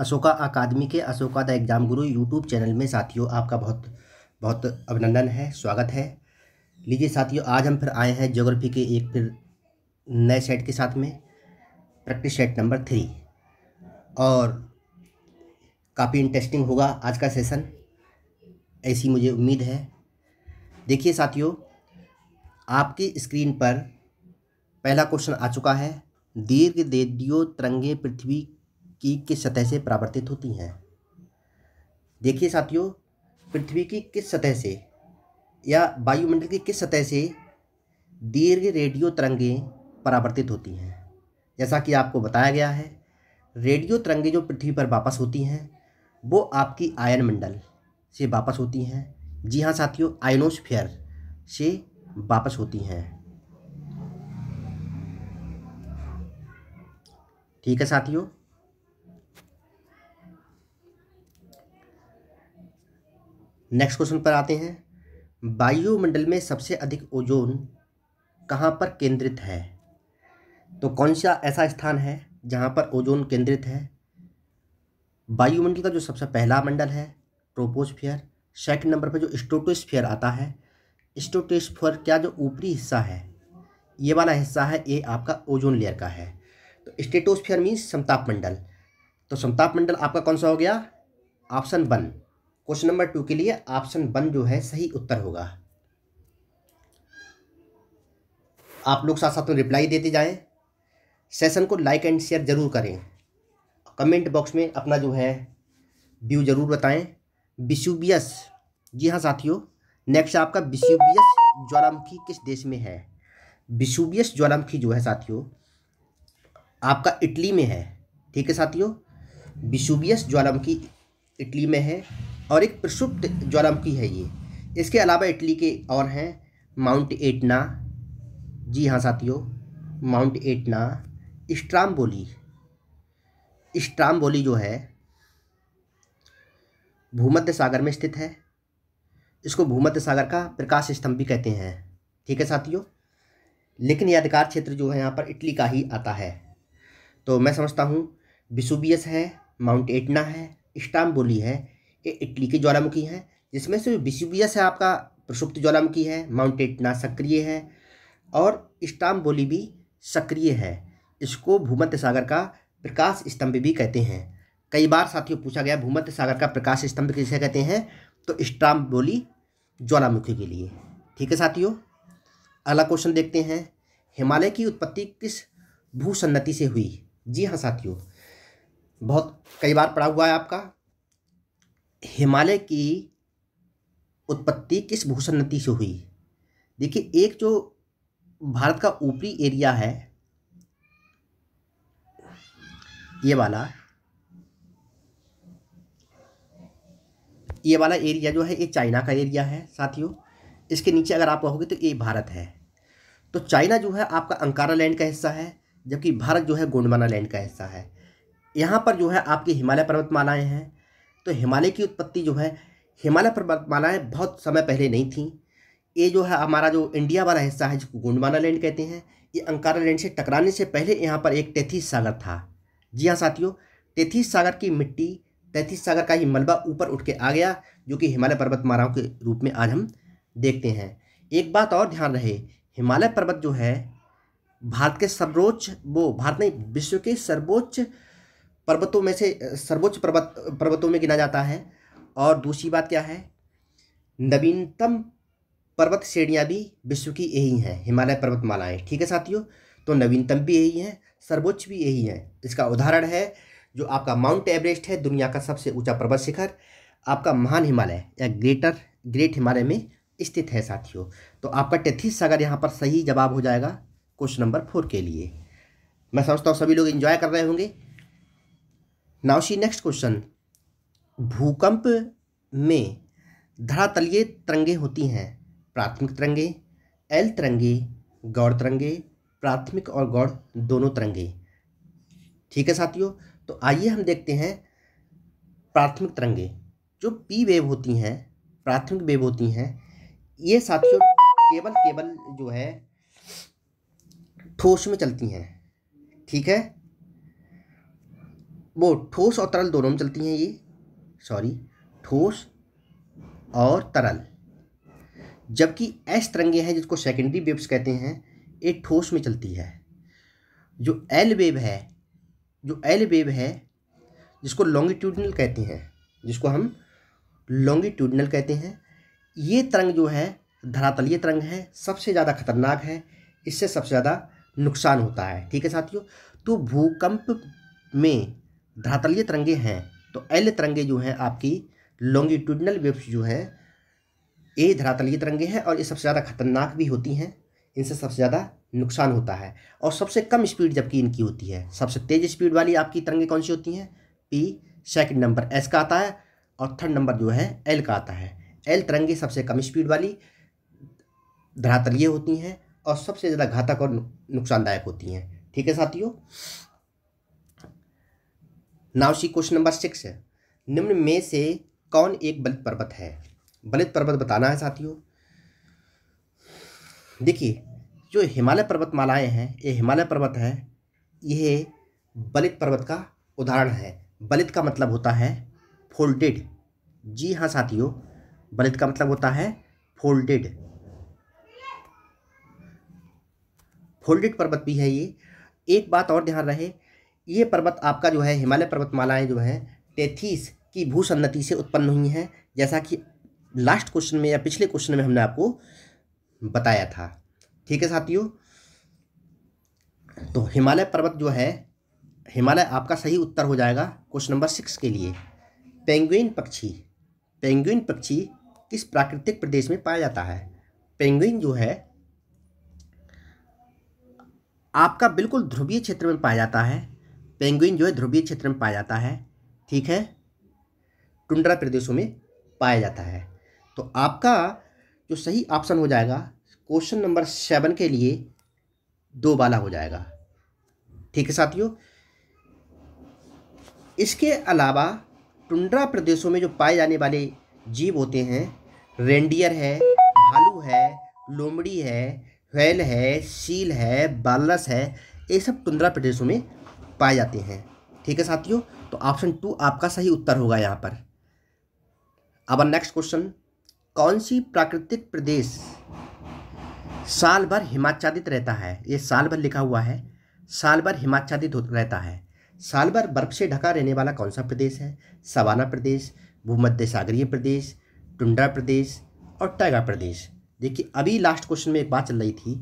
अशोका अकादमी के Ashoka the exam Guru YouTube channel में साथियों आपका बहुत बहुत अभिनंदन है स्वागत है लीजिए साथियों आज हम फिर आए हैं ज्योग्राफी के एक फिर नए सेट के साथ में प्रैक्टिस सेट नंबर थ्री और काफ़ी इंटरेस्टिंग होगा आज का सेशन ऐसी मुझे उम्मीद है देखिए साथियों आपकी स्क्रीन पर पहला क्वेश्चन आ चुका है दीर्घ देदियों तरंगे पृथ्वी की किस सतह से परावर्तित होती हैं देखिए साथियों पृथ्वी की किस सतह से या वायुमंडल की किस सतह से दीर्घ रेडियो तरंगें परावर्तित होती हैं जैसा कि आपको बताया गया है रेडियो तरंगें जो पृथ्वी पर वापस होती हैं वो आपकी आयन मंडल से वापस होती हैं जी हाँ साथियों आयनोस्फेयर से वापस होती हैं ठीक है साथियों नेक्स्ट क्वेश्चन पर आते हैं वायुमंडल में सबसे अधिक ओजोन कहाँ पर केंद्रित है तो कौन सा ऐसा स्थान है जहाँ पर ओजोन केंद्रित है वायुमंडल का जो सबसे पहला मंडल है ट्रोपोस्फियर सेकंड नंबर पर जो स्टोटोस्फियर आता है स्टोटोस्फियर क्या जो ऊपरी हिस्सा है ये वाला हिस्सा है ये आपका ओजोन लेयर का है तो स्टेटोस्फियर मीन्स समताप मंडल तो समताप मंडल आपका कौन सा हो गया option one question number two के लिए ऑप्शन वन जो है सही उत्तर होगा आप लोग साथ साथ में रिप्लाई देते जाएं सेशन को लाइक एंड शेयर ज़रूर करें कमेंट बॉक्स में अपना जो है व्यू ज़रूर बताएं बिशुबियस जी हाँ साथियों नेक्स्ट आपका विशुबियस ज्वालामुखी किस देश में है विशुबियस ज्वालामुखी जो है साथियों आपका इटली में है ठीक है साथियों विशुबियस ज्वालामुखी इटली में है और एक प्रसुप्त ज्वालामुखी है ये इसके अलावा इटली के और हैं माउंट एटना जी हाँ साथियों माउंट एटना स्ट्राम्बोली बोली जो है भूमध्य सागर में स्थित है इसको भूमध्य सागर का प्रकाश स्तंभ भी कहते हैं ठीक है साथियों लेकिन यादगार क्षेत्र जो है यहाँ पर इटली का ही आता है तो मैं समझता हूँ बिसुबियस है माउंट एटना है स्टाम्बोली है ये इटली की ज्वालामुखी है जिसमें से विशुबिया से आपका प्रसुप्त ज्वालामुखी है माउंट एटना सक्रिय है और बोली भी सक्रिय है इसको भूमध्य सागर का प्रकाश स्तंभ भी कहते हैं कई बार साथियों पूछा गया भूमध्य सागर का प्रकाश स्तंभ किसे कहते हैं तो बोली ज्वालामुखी के लिए ठीक है साथियों अगला क्वेश्चन देखते हैं हिमालय की उत्पत्ति किस भूसन्नति से हुई जी हाँ साथियों बहुत कई बार पढ़ा हुआ है आपका हिमालय की उत्पत्ति किस भूषण नदी से हुई देखिए एक जो भारत का ऊपरी एरिया है ये वाला ये वाला एरिया जो है ये चाइना का एरिया है साथियों इसके नीचे अगर आप कहोगे तो ये भारत है तो चाइना जो है आपका अंकारा लैंड का हिस्सा है जबकि भारत जो है गोंडवाना लैंड का हिस्सा है यहाँ पर जो है आपकी हिमालय पर्वतमालाएँ हैं तो हिमालय की उत्पत्ति जो है हिमालय पर्वतमालाएँ बहुत समय पहले नहीं थी ये जो है हमारा जो इंडिया वाला हिस्सा है जिसको गोंडवाना लैंड कहते हैं ये अंकारा लैंड से टकराने से पहले यहाँ पर एक तैथीस सागर था जी हाँ साथियों तैथीस सागर की मिट्टी तैथीस सागर का ही मलबा ऊपर उठ के आ गया जो कि हिमालय पर्वतमालाओं के रूप में आज हम देखते हैं एक बात और ध्यान रहे हिमालय पर्वत जो है भारत के सर्वोच्च वो भारत नहीं विश्व के सर्वोच्च पर्वतों में से सर्वोच्च पर्वत पर्वतों में गिना जाता है और दूसरी बात क्या है नवीनतम पर्वत श्रेणियाँ भी विश्व की यही हैं हिमालय पर्वतमालाएँ ठीक है साथियों तो नवीनतम भी यही हैं सर्वोच्च भी यही हैं इसका उदाहरण है जो आपका माउंट एवरेस्ट है दुनिया का सबसे ऊंचा पर्वत शिखर आपका महान हिमालय या ग्रेटर ग्रेट हिमालय में स्थित है साथियों तो आपका टेथिस सागर यहाँ पर सही जवाब हो जाएगा क्वेश्चन नंबर फोर के लिए मैं समझता हूँ सभी लोग इन्जॉय कर रहे होंगे नाउ सी नेक्स्ट क्वेश्चन भूकंप में धरातलीय तरंगे होती हैं प्राथमिक तरंगे एल तरंगे गौर तरंगे प्राथमिक और गौड़ दोनों तरंगे ठीक है साथियों तो आइए हम देखते हैं प्राथमिक तरंगे जो पी वेव होती हैं प्राथमिक वेव होती हैं ये साथियों केवल केवल जो है ठोस में चलती हैं ठीक है वो ठोस और तरल दोनों में चलती हैं ये सॉरी ठोस और तरल जबकि एस तरंगे हैं जिसको सेकेंडरी वेव्स कहते हैं ये ठोस में चलती है जो एल वेव है जो एल वेव है जिसको लॉन्गिट्यूडनल कहते हैं जिसको हम लॉन्गिट्यूडनल कहते हैं ये तरंग जो है धरातलीय तरंग है सबसे ज़्यादा खतरनाक है इससे सबसे ज़्यादा नुकसान होता है ठीक है साथियों तो भूकंप में धरातलीय तरंगे हैं तो एल तरंगे जो हैं आपकी लॉन्गिट्यूडनल वेव्स जो हैं ये धरातलीय तरंगे हैं और ये सबसे ज़्यादा खतरनाक भी होती हैं इनसे सबसे ज़्यादा नुकसान होता है और सबसे कम स्पीड जबकि इनकी होती है सबसे तेज़ स्पीड वाली आपकी तरंगे कौन सी होती हैं पी सेकंड नंबर एस का आता है और थर्ड नंबर जो है एल का आता है एल तरंगे सबसे कम स्पीड वाली धरातलीय होती हैं और सबसे ज़्यादा घातक और नुकसानदायक होती हैं ठीक है साथियों नावशी क्वेश्चन नंबर सिक्स निम्न में से कौन एक बलित पर्वत है बलित पर्वत बताना है साथियों देखिए जो हिमालय पर्वतमालाएँ हैं ये हिमालय पर्वत है यह बलित पर्वत का उदाहरण है बलित का मतलब होता है फोल्डेड जी हाँ साथियों बलित का मतलब होता है फोल्डेड फोल्डेड पर्वत भी है ये एक बात और ध्यान रहे ये पर्वत आपका जो है हिमालय पर्वतमालाएँ जो हैं टेथीस की भूसन्नति से उत्पन्न हुई हैं जैसा कि लास्ट क्वेश्चन में या पिछले क्वेश्चन में हमने आपको बताया था ठीक है साथियों तो हिमालय पर्वत जो है हिमालय आपका सही उत्तर हो जाएगा क्वेश्चन नंबर सिक्स के लिए पेंगुइन पक्षी पेंगुइन पक्षी किस प्राकृतिक प्रदेश में पाया जाता है पेंगुइन जो है आपका बिल्कुल ध्रुवीय क्षेत्र में पाया जाता है पेंगुइन जो है ध्रुवीय क्षेत्र में पाया जाता है ठीक है टुंड्रा प्रदेशों में पाया जाता है तो आपका जो सही ऑप्शन हो जाएगा क्वेश्चन नंबर सेवन के लिए दो वाला हो जाएगा ठीक है साथियों इसके अलावा टुंड्रा प्रदेशों में जो पाए जाने वाले जीव होते हैं रेंडियर है भालू है लोमड़ी है वेल है सील है बालस है ये सब टुंड्रा प्रदेशों में पाए जाते हैं ठीक है साथियों तो ऑप्शन टू आपका सही उत्तर होगा यहाँ पर अब नेक्स्ट क्वेश्चन कौन सी प्राकृतिक प्रदेश साल भर हिमाच्छादित रहता है ये साल भर लिखा हुआ है साल भर हिमाच्छादित रहता है साल भर बर्फ से ढका रहने वाला कौन सा प्रदेश है सवाना प्रदेश भूमध्य सागरीय प्रदेश टुंडा प्रदेश और टाइगा प्रदेश देखिए अभी लास्ट क्वेश्चन में एक बात चल रही थी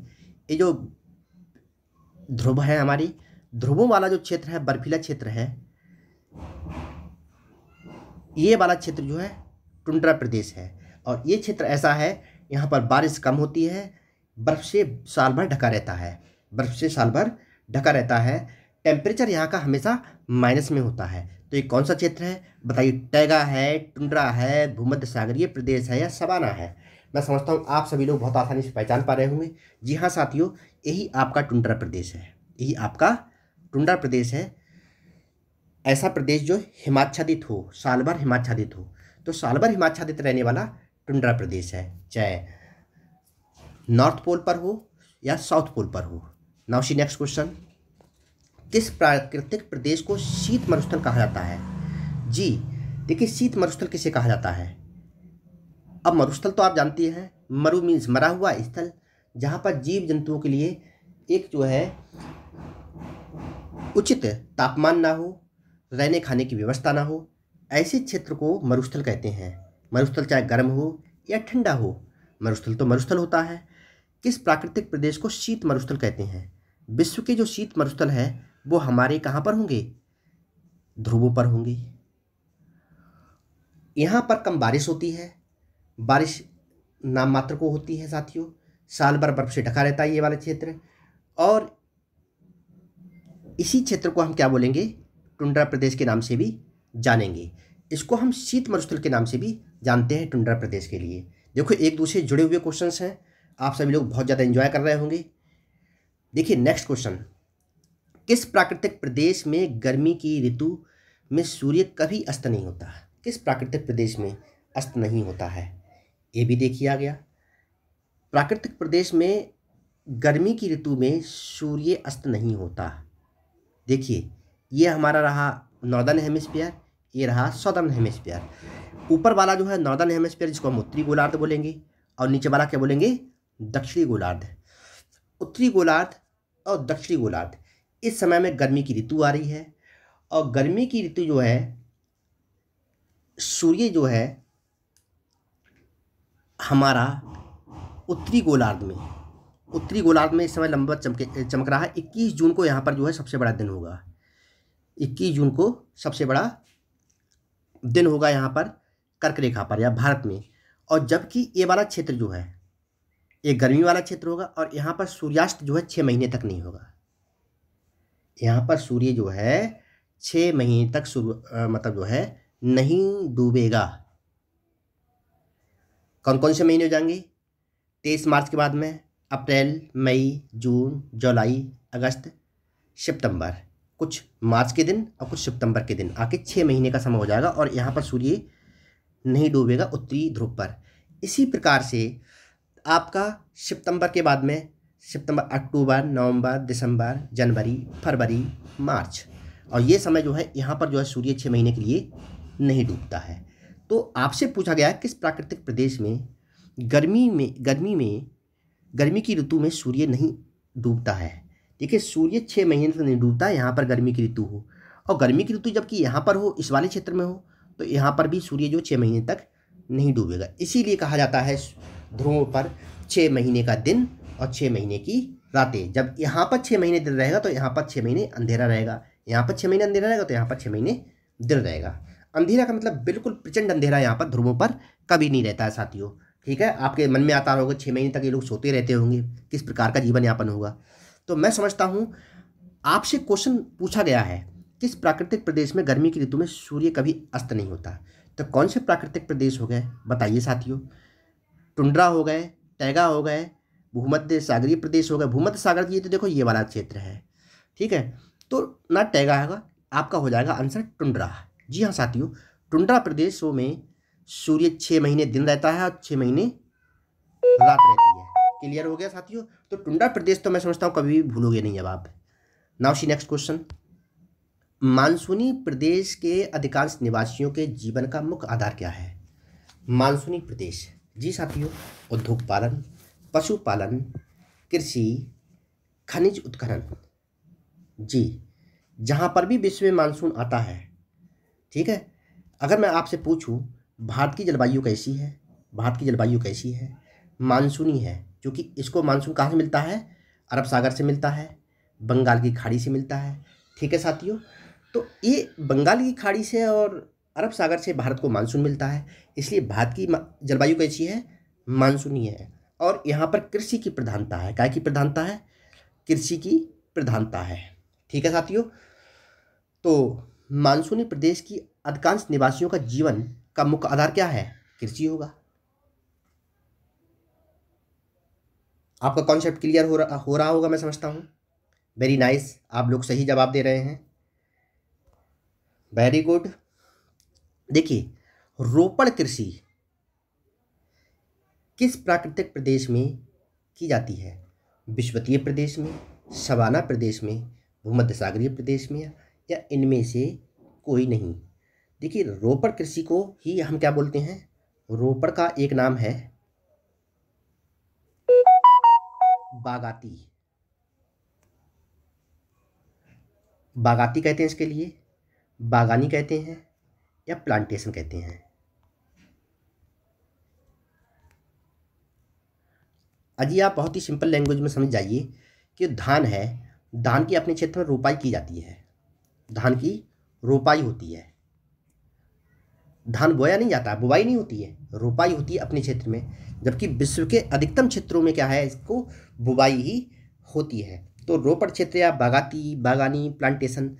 ये जो ध्रुव है हमारी ध्रुवों वाला जो क्षेत्र है बर्फीला क्षेत्र है ये वाला क्षेत्र जो है टुंड्रा प्रदेश है और ये क्षेत्र ऐसा है यहाँ पर बारिश कम होती है बर्फ़ से साल भर ढका रहता है बर्फ़ से साल भर ढका रहता है टेम्परेचर यहाँ का हमेशा माइनस में होता है तो ये कौन सा क्षेत्र है बताइए टैगा है टुंड्रा है भूमध्य सागरीय प्रदेश है या सवाना है मैं समझता हूँ आप सभी लोग बहुत आसानी से पहचान पा रहे होंगे जी हाँ साथियों यही आपका टुंड्रा प्रदेश है यही आपका टुंडा प्रदेश है ऐसा प्रदेश जो हिमाच्छादित हो साल भर हिमाच्छादित हो तो साल भर हिमाच्छादित रहने वाला टुंडा प्रदेश है चाहे नॉर्थ पोल पर हो या साउथ पोल पर हो नाउ नेक्स्ट क्वेश्चन किस प्राकृतिक प्रदेश को शीत मरुस्थल कहा जाता है जी देखिए शीत मरुस्थल किसे कहा जाता है अब मरुस्थल तो आप जानती हैं मरु मीन्स मरा हुआ स्थल जहाँ पर जीव जंतुओं के लिए एक जो है उचित तापमान ना हो रहने खाने की व्यवस्था ना हो ऐसे क्षेत्र को मरुस्थल कहते हैं मरुस्थल चाहे गर्म हो या ठंडा हो मरुस्थल तो मरुस्थल होता है किस प्राकृतिक प्रदेश को शीत मरुस्थल कहते हैं विश्व के जो शीत मरुस्थल है वो हमारे कहाँ पर होंगे ध्रुवों पर होंगे यहाँ पर कम बारिश होती है बारिश नाम मात्र को होती है साथियों साल भर बर्फ से ढका रहता है ये वाला क्षेत्र और इसी क्षेत्र को हम क्या बोलेंगे टुंड्रा प्रदेश के नाम से भी जानेंगे इसको हम शीत मरुस्थल के नाम से भी जानते हैं टुंड्रा प्रदेश के लिए देखो एक दूसरे जुड़े हुए क्वेश्चन हैं आप सभी लोग बहुत ज़्यादा एंजॉय कर रहे होंगे देखिए नेक्स्ट क्वेश्चन किस प्राकृतिक प्रदेश में गर्मी की ऋतु में सूर्य कभी अस्त नहीं होता किस प्राकृतिक प्रदेश में अस्त नहीं होता है ये भी देखिए गया प्राकृतिक प्रदेश में गर्मी की ऋतु में सूर्य अस्त नहीं होता देखिए ये हमारा रहा नॉर्दर्न हेमिसफेयर ये रहा सदर्न हेमिसफेयर ऊपर वाला जो है नॉर्दर्न हेमिसफेयर जिसको हम उत्तरी गोलार्ध बोलेंगे और नीचे वाला क्या बोलेंगे दक्षिणी गोलार्ध उत्तरी गोलार्ध और दक्षिणी गोलार्ध इस समय में गर्मी की ऋतु आ रही है और गर्मी की ऋतु जो है सूर्य जो है हमारा उत्तरी गोलार्ध में उत्तरी गोलार्ध में इस समय लंबा चमके चमक रहा है इक्कीस जून को यहाँ पर जो है सबसे बड़ा दिन होगा इक्कीस जून को सबसे बड़ा दिन होगा यहाँ पर कर्क रेखा पर या भारत में और जबकि ये वाला क्षेत्र जो है ये गर्मी वाला क्षेत्र होगा और यहाँ पर सूर्यास्त जो है छः महीने तक नहीं होगा यहाँ पर सूर्य जो है छः महीने तक सूर्य मतलब जो है नहीं डूबेगा कौन कौन से महीने हो जाएंगे तेईस मार्च के बाद में अप्रैल मई जून जुलाई अगस्त सितंबर कुछ मार्च के दिन और कुछ सितंबर के दिन आके छः महीने का समय हो जाएगा और यहाँ पर सूर्य नहीं डूबेगा उत्तरी ध्रुव पर इसी प्रकार से आपका सितंबर के बाद में सितंबर अक्टूबर नवंबर दिसंबर जनवरी फरवरी मार्च और ये समय जो है यहाँ पर जो है सूर्य छः महीने के लिए नहीं डूबता है तो आपसे पूछा गया किस प्राकृतिक प्रदेश में गर्मी में गर्मी में गर्मी की ऋतु में सूर्य नहीं डूबता है देखिए सूर्य छः महीने तक नहीं डूबता यहाँ पर गर्मी की ऋतु हो और गर्मी की ऋतु जबकि यहाँ पर हो इस वाले क्षेत्र में हो तो यहाँ पर भी सूर्य जो छः महीने तक नहीं डूबेगा इसीलिए कहा जाता है ध्रुवों पर छः महीने का दिन और छः महीने की रातें जब यहाँ पर छः महीने दिन रहेगा तो यहाँ पर छः महीने अंधेरा रहेगा यहाँ पर छः महीने अंधेरा रहेगा तो यहाँ पर छः महीने दिन रहेगा अंधेरा का मतलब बिल्कुल प्रचंड अंधेरा यहाँ पर ध्रुवों पर कभी नहीं रहता है साथियों ठीक है आपके मन में आता होगा छः महीने तक ये लोग सोते रहते होंगे किस प्रकार का जीवन यापन होगा तो मैं समझता हूँ आपसे क्वेश्चन पूछा गया है किस प्राकृतिक प्रदेश में गर्मी की ऋतु में सूर्य कभी अस्त नहीं होता तो कौन से प्राकृतिक प्रदेश हो गए बताइए साथियों टुंड्रा हो गए टैगा हो गए भूमध्य सागरीय प्रदेश हो गए भूमध्य सागर ये तो देखो ये वाला क्षेत्र है ठीक है तो ना टैगा होगा आपका हो जाएगा आंसर टुंड्रा जी हाँ साथियों टुंड्रा प्रदेशों में सूर्य छः महीने दिन रहता है और छः महीने रात रहती है क्लियर हो गया साथियों तो टुंडा प्रदेश तो मैं समझता हूँ कभी भी भूलोगे नहीं अब आप नाउ सी नेक्स्ट क्वेश्चन मानसूनी प्रदेश के अधिकांश निवासियों के जीवन का मुख्य आधार क्या है मानसूनी प्रदेश जी साथियों उद्योग पालन पशुपालन कृषि खनिज उत्खनन जी जहाँ पर भी विश्व में मानसून आता है ठीक है अगर मैं आपसे पूछूं भारत की जलवायु कैसी है भारत की जलवायु कैसी है मानसूनी है क्योंकि इसको मानसून कहाँ से मिलता है अरब सागर से मिलता है बंगाल की खाड़ी से मिलता है ठीक है साथियों तो ये बंगाल की खाड़ी से और अरब सागर से भारत को मानसून मिलता है इसलिए भारत की जलवायु कैसी है मानसूनी है और यहाँ पर कृषि की प्रधानता है काय की प्रधानता है कृषि की प्रधानता है ठीक है साथियों तो मानसूनी प्रदेश की अधिकांश निवासियों का जीवन का मुख्य आधार क्या है कृषि होगा आपका कॉन्सेप्ट क्लियर हो रहा हो रहा होगा मैं समझता हूँ वेरी नाइस आप लोग सही जवाब दे रहे हैं वेरी गुड देखिए रोपण कृषि किस प्राकृतिक प्रदेश में की जाती है विश्वतीय प्रदेश में सवाना प्रदेश में भूमध्य सागरीय प्रदेश में या इनमें से कोई नहीं देखिए रोपड़ कृषि को ही हम क्या बोलते हैं रोपड़ का एक नाम है बागाती बागाती कहते हैं इसके लिए बागानी कहते हैं या प्लांटेशन कहते हैं अजी आप बहुत ही सिंपल लैंग्वेज में समझ जाइए कि धान है धान की अपने क्षेत्र में रोपाई की जाती है धान की रोपाई होती है धान बोया नहीं जाता बुवाई नहीं होती है रोपाई होती है अपने क्षेत्र में जबकि विश्व के अधिकतम क्षेत्रों में क्या है इसको बुवाई ही होती है तो रोपड़ क्षेत्र या बागाती बागानी प्लांटेशन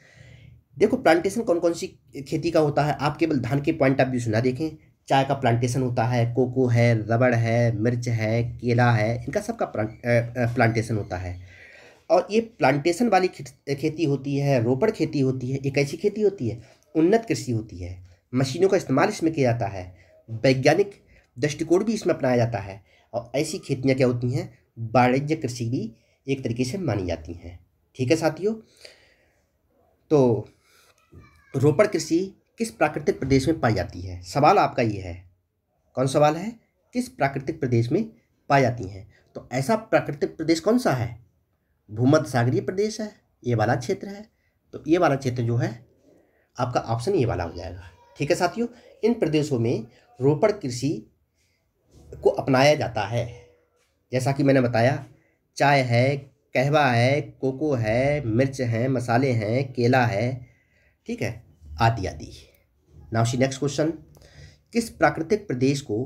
देखो प्लांटेशन कौन कौन सी खेती का होता है आप केवल धान के पॉइंट ऑफ व्यू सुना देखें चाय का प्लांटेशन होता है कोको है रबड़ है मिर्च है केला है इनका सबका प्लांटेशन होता है और ये प्लांटेशन वाली खेती होती है रोपड़ खेती होती है एक ऐसी खेती होती है उन्नत कृषि होती है मशीनों का इस्तेमाल इसमें किया जाता है वैज्ञानिक दृष्टिकोण भी इसमें अपनाया जाता है और ऐसी खेतियाँ क्या होती हैं वाणिज्य कृषि भी एक तरीके से मानी जाती हैं ठीक है साथियों तो रोपड़ कृषि किस प्राकृतिक प्रदेश में पाई जाती है सवाल आपका ये है कौन सवाल है किस प्राकृतिक प्रदेश में पाई जाती हैं तो ऐसा प्राकृतिक प्रदेश कौन सा है भूमध्य सागरीय प्रदेश है ये वाला क्षेत्र है तो ये वाला क्षेत्र जो है आपका ऑप्शन ये वाला हो जाएगा ठीक है साथियों इन प्रदेशों में रोपण कृषि को अपनाया जाता है जैसा कि मैंने बताया चाय है कहवा है कोको है मिर्च है मसाले हैं केला है ठीक है आदि आदि नाउशी नेक्स्ट क्वेश्चन किस प्राकृतिक प्रदेश को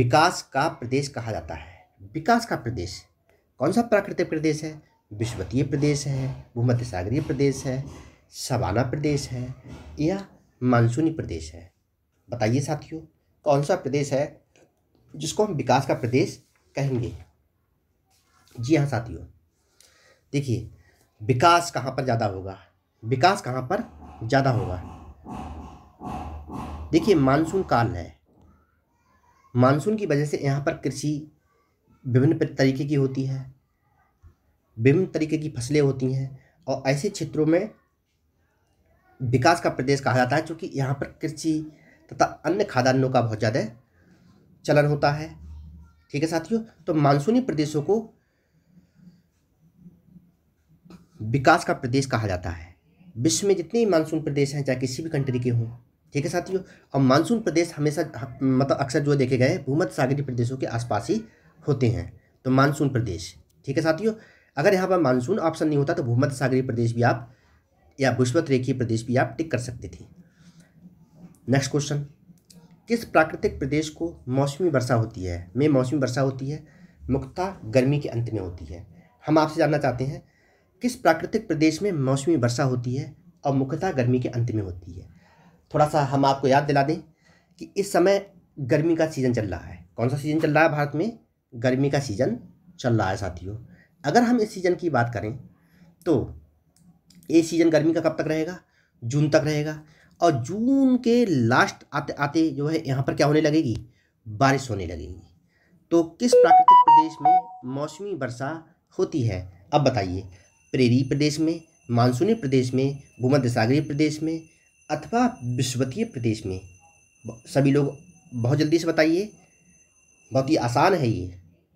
विकास का प्रदेश कहा जाता है विकास का प्रदेश कौन सा प्राकृतिक प्रदेश है विश्वतीय प्रदेश है भूमध्य सागरीय प्रदेश है सवाना प्रदेश है या मानसूनी प्रदेश है बताइए साथियों कौन सा प्रदेश है जिसको हम विकास का प्रदेश कहेंगे जी हाँ साथियों देखिए विकास कहाँ पर ज़्यादा होगा विकास कहाँ पर ज़्यादा होगा देखिए मानसून काल है मानसून की वजह से यहाँ पर कृषि विभिन्न तरीके की होती है विभिन्न तरीके की फसलें होती हैं और ऐसे क्षेत्रों में विकास का प्रदेश कहा जाता है क्योंकि यहाँ पर कृषि तथा अन्य खाद्यान्नों का बहुत ज़्यादा चलन होता है ठीक है साथियों तो मानसूनी प्रदेशों को विकास का प्रदेश कहा जाता है विश्व में जितने मानसून प्रदेश हैं चाहे किसी भी कंट्री के हों ठीक है साथियों और मानसून प्रदेश हमेशा मतलब अक्सर जो देखे गए भूमध्य सागरीय प्रदेशों के आसपास ही होते हैं तो मानसून प्रदेश ठीक है साथियों अगर यहाँ पर मानसून ऑप्शन नहीं होता तो भूमध्य सागरीय प्रदेश भी आप या बुष्पत रेखीय प्रदेश भी आप टिक कर सकते थे नेक्स्ट क्वेश्चन किस प्राकृतिक प्रदेश को मौसमी वर्षा होती है में मौसमी वर्षा होती है मुख्यतः गर्मी के अंत में होती है हम आपसे जानना चाहते हैं किस प्राकृतिक प्रदेश में मौसमी वर्षा होती है और मुख्यतः गर्मी के अंत में होती है थोड़ा सा हम आपको याद दिला दें कि इस समय गर्मी का सीज़न चल रहा है कौन सा सीज़न चल रहा है भारत में गर्मी का सीज़न चल रहा है साथियों अगर हम इस सीज़न की बात करें तो ये सीज़न गर्मी का कब तक रहेगा जून तक रहेगा और जून के लास्ट आते आते जो है यहाँ पर क्या होने लगेगी बारिश होने लगेगी तो किस प्राकृतिक प्रदेश में मौसमी वर्षा होती है अब बताइए प्रेरी प्रदेश में मानसूनी प्रदेश में भूमध्य सागरीय प्रदेश में अथवा विश्वतीय प्रदेश में सभी लोग बहुत जल्दी से बताइए बहुत ही आसान है ये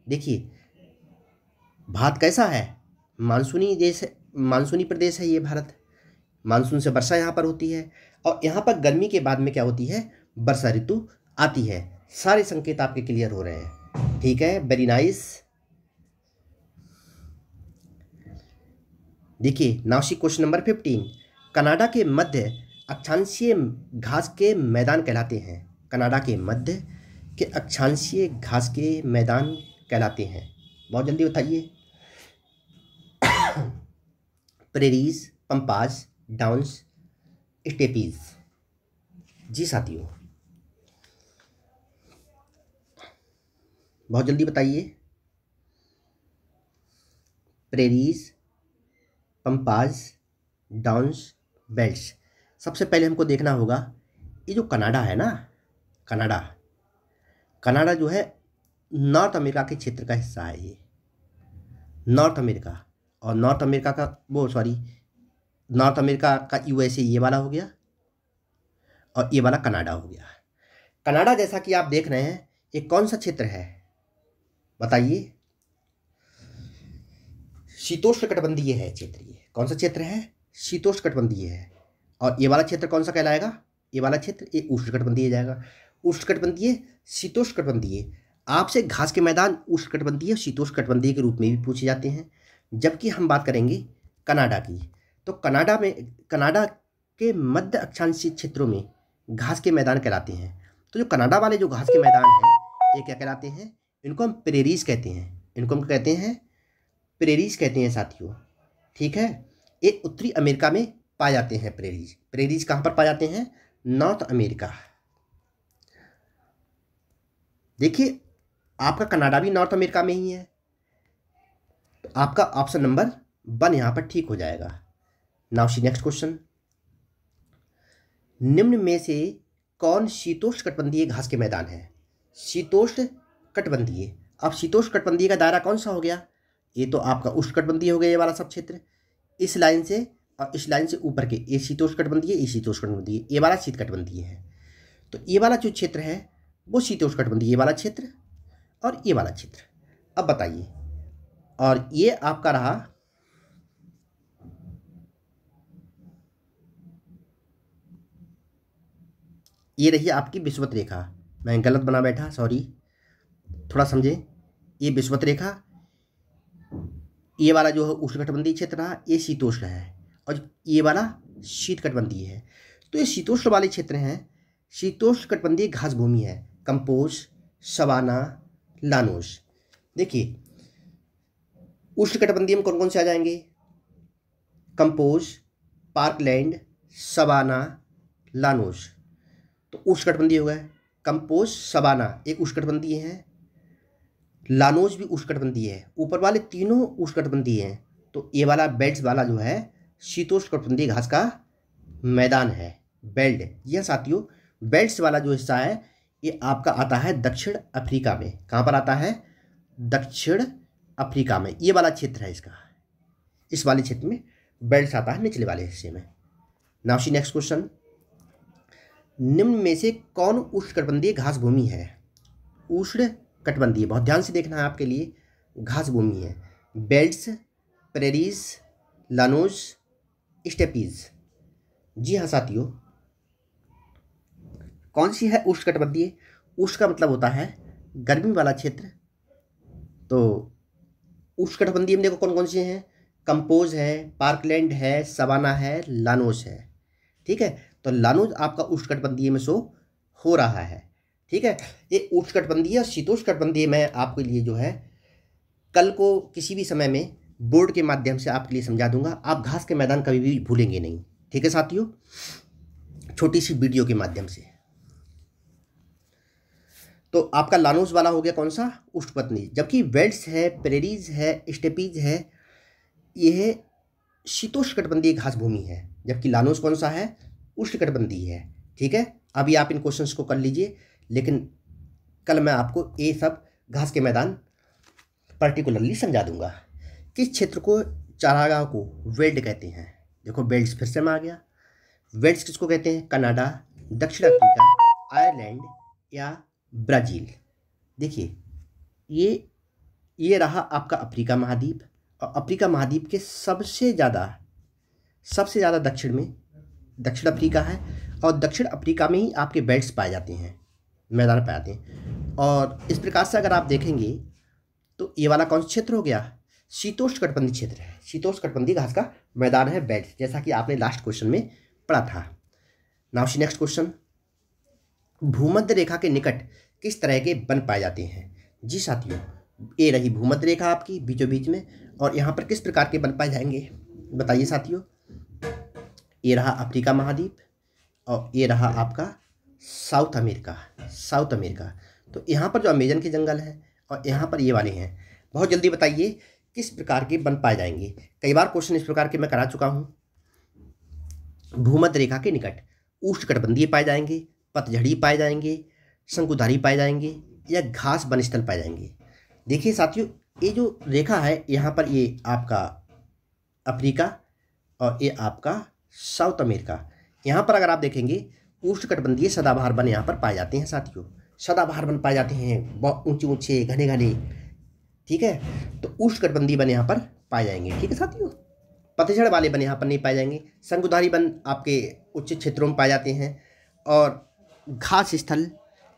देखिए भात कैसा है मानसूनी जैसे मानसूनी प्रदेश है ये भारत मानसून से वर्षा यहाँ पर होती है और यहाँ पर गर्मी के बाद में क्या होती है वर्षा ऋतु आती है सारे संकेत आपके क्लियर हो रहे हैं ठीक है वेरी नाइस देखिए नाशिक क्वेश्चन नंबर फिफ्टीन कनाडा के मध्य अक्षांशीय घास के मैदान कहलाते हैं कनाडा के मध्य के अक्षांशीय घास के मैदान कहलाते हैं बहुत जल्दी बताइए प्रेरीज पंपास डाउंस स्टेपीज जी साथियों बहुत जल्दी बताइए प्रेरीज पंपास डाउंस बेल्ट सबसे पहले हमको देखना होगा ये जो कनाडा है ना कनाडा कनाडा जो है नॉर्थ अमेरिका के क्षेत्र का हिस्सा है ये नॉर्थ अमेरिका और नॉर्थ अमेरिका का वो सॉरी नॉर्थ अमेरिका का यूएसए ये वाला हो गया और ये वाला कनाडा हो गया कनाडा जैसा कि आप देख रहे हैं ये कौन सा क्षेत्र है बताइए शीतोष्ण कटबंधीय है क्षेत्र ये कौन सा क्षेत्र है शीतोष्ण कटबंधीय है और ये वाला क्षेत्र कौन सा कहलाएगा ये वाला क्षेत्र ये उष्ण कटबंधीय जाएगा उष्ण कटबंधीय शीतोष्ण कटबंधीय आपसे घास के मैदान उष्ण कटबंधीय और शीतोष्ण कटबंधीय के रूप में भी पूछे जाते हैं जबकि हम बात करेंगे कनाडा की तो कनाडा में कनाडा के मध्य अक्षांशीय क्षेत्रों में घास के मैदान कहलाते हैं तो जो कनाडा वाले जो घास के मैदान हैं ये क्या कहलाते हैं इनको हम प्रेरीज कहते हैं इनको हम कहते हैं प्रेरीज कहते हैं साथियों ठीक है ये उत्तरी अमेरिका में पाए जाते हैं प्रेरीज प्रेरीज कहाँ पर पाए जाते हैं नॉर्थ अमेरिका देखिए आपका कनाडा भी नॉर्थ अमेरिका में ही है आपका ऑप्शन नंबर वन यहाँ पर ठीक हो जाएगा नाउ सी नेक्स्ट क्वेश्चन निम्न में से कौन शीतोष कटबंधीय घास के मैदान है शीतोष कटबंधीय अब शीतोष कटबंधीय का दायरा कौन सा हो गया ये तो आपका उष्ण कटबंधीय हो गया ये वाला सब क्षेत्र इस लाइन से और इस लाइन से ऊपर के ये शीतोष कटबंधीय ये शीतोष कटबंधीय ये वाला शीत कटबंधीय है तो ये वाला जो क्षेत्र है वो शीतोष कटबंधीय ये वाला क्षेत्र और ये वाला क्षेत्र अब बताइए और ये आपका रहा ये रही आपकी विश्वत रेखा मैं गलत बना बैठा सॉरी थोड़ा समझे ये विश्वत रेखा ये वाला जो है कटबंधी क्षेत्र रहा ये शीतोष्ण है और ये वाला शीतकटबंधीय है तो ये शीतोष्ण वाले क्षेत्र हैं शीतोष्ण कटबंधीय घास भूमि है कंपोज सवाना लानोष देखिए उष्णकटिबंधीय में कौन कौन से आ जाएंगे कंपोज पार्कलैंड सबाना लानोज तो उष्णकटिबंधीय हो गए कंपोज सबाना एक उष्णकटिबंधीय है लानोज भी उष्णकटिबंधीय है ऊपर वाले तीनों उष्णकटिबंधीय हैं तो ये वाला बेल्ट वाला जो है शीतोष्णकटिबंधीय घास का मैदान है बेल्ट यह साथियों बेल्ट वाला जो हिस्सा है ये आपका आता है दक्षिण अफ्रीका में कहाँ पर आता है दक्षिण अफ्रीका में ये वाला क्षेत्र है इसका इस वाले क्षेत्र में बेल्ट आता है निचले वाले हिस्से में नाउ नेक्स्ट क्वेश्चन निम्न में से कौन उष्णकटिबंधीय घास भूमि है उष्ण कटबंधीय बहुत ध्यान से देखना है आपके लिए घास भूमि है बेल्ट्स प्रेरीज लानोज स्टेपीज जी हाँ साथियों कौन सी है उष्ण कटबंधीय उष्ण का मतलब होता है गर्मी वाला क्षेत्र तो उष्णकटिबंधीय में देखो कौन कौन से हैं कंपोज है पार्कलैंड है सवाना है लानोज है ठीक है तो लानोज आपका उष्णकटिबंधीय में शो हो रहा है ठीक है ये उष्णकटिबंधीय और शीतोष्णकटिबंधीय में आपके लिए जो है कल को किसी भी समय में बोर्ड के माध्यम से आपके लिए समझा दूंगा आप घास के मैदान कभी भी भूलेंगे नहीं ठीक है साथियों छोटी सी वीडियो के माध्यम से तो आपका लानूस वाला हो गया कौन सा उष्टपत्नी जबकि वेल्ट्स है प्रेरीज है स्टेपीज है यह शीतोष्णकटबंधीय घास भूमि है जबकि लानूस कौन सा है उष्णकटबंधीय है ठीक है अभी आप इन क्वेश्चंस को कर लीजिए लेकिन कल मैं आपको ये सब घास के मैदान पर्टिकुलरली समझा दूंगा किस क्षेत्र को चारागाह को वेल्ड कहते हैं देखो बेल्ट फिर से में आ गया वेल्ड्स किसको कहते हैं कनाडा दक्षिण अफ्रीका आयरलैंड या ब्राज़ील देखिए ये ये रहा आपका अफ्रीका महाद्वीप और अफ्रीका महाद्वीप के सबसे ज़्यादा सबसे ज़्यादा दक्षिण में दक्षिण अफ्रीका है और दक्षिण अफ्रीका में ही आपके बेल्ट्स पाए जाते हैं मैदान पाए जाते हैं और इस प्रकार से अगर आप देखेंगे तो ये वाला कौन सा क्षेत्र हो गया शीतोष कटबंधी क्षेत्र है शीतोष कटबंधी घास का मैदान है बेल्ट जैसा कि आपने लास्ट क्वेश्चन में पढ़ा था नाउ सी नेक्स्ट क्वेश्चन भूमध्य रेखा के निकट किस तरह के बन पाए जाते हैं जी साथियों ये रही भूमध्य रेखा आपकी बीचों बीच में और यहाँ पर किस प्रकार के बन पाए जाएंगे बताइए साथियों ये रहा अफ्रीका महाद्वीप और ये रहा आपका साउथ अमेरिका साउथ अमेरिका तो यहाँ पर जो अमेजन के जंगल हैं और यहाँ पर ये वाले हैं बहुत जल्दी बताइए किस प्रकार के बन पाए जाएंगे कई बार क्वेश्चन इस प्रकार के मैं करा चुका हूँ भूमध्य रेखा के निकट उष्णकटबंधीय पाए जाएंगे पतझड़ी पाए जाएंगे शंकुधारी पाए जाएंगे या घास स्थल पाए जाएंगे देखिए साथियों ये जो रेखा है यहाँ पर ये आपका अफ्रीका और ये आपका साउथ अमेरिका यहाँ पर अगर आप देखेंगे उष्णकटबंधीय सदाबहार वन यहाँ पर पाए जाते हैं साथियों सदाबहार वन पाए जाते हैं बहुत ऊंचे ऊंचे घने घने ठीक है तो उष्णकटबंधीय वन यहाँ पर पाए जाएंगे ठीक है साथियों पतझड़ वाले वन यहाँ पर नहीं पाए जाएंगे शंकुधारी वन आपके उच्च क्षेत्रों में पाए जाते हैं और घास स्थल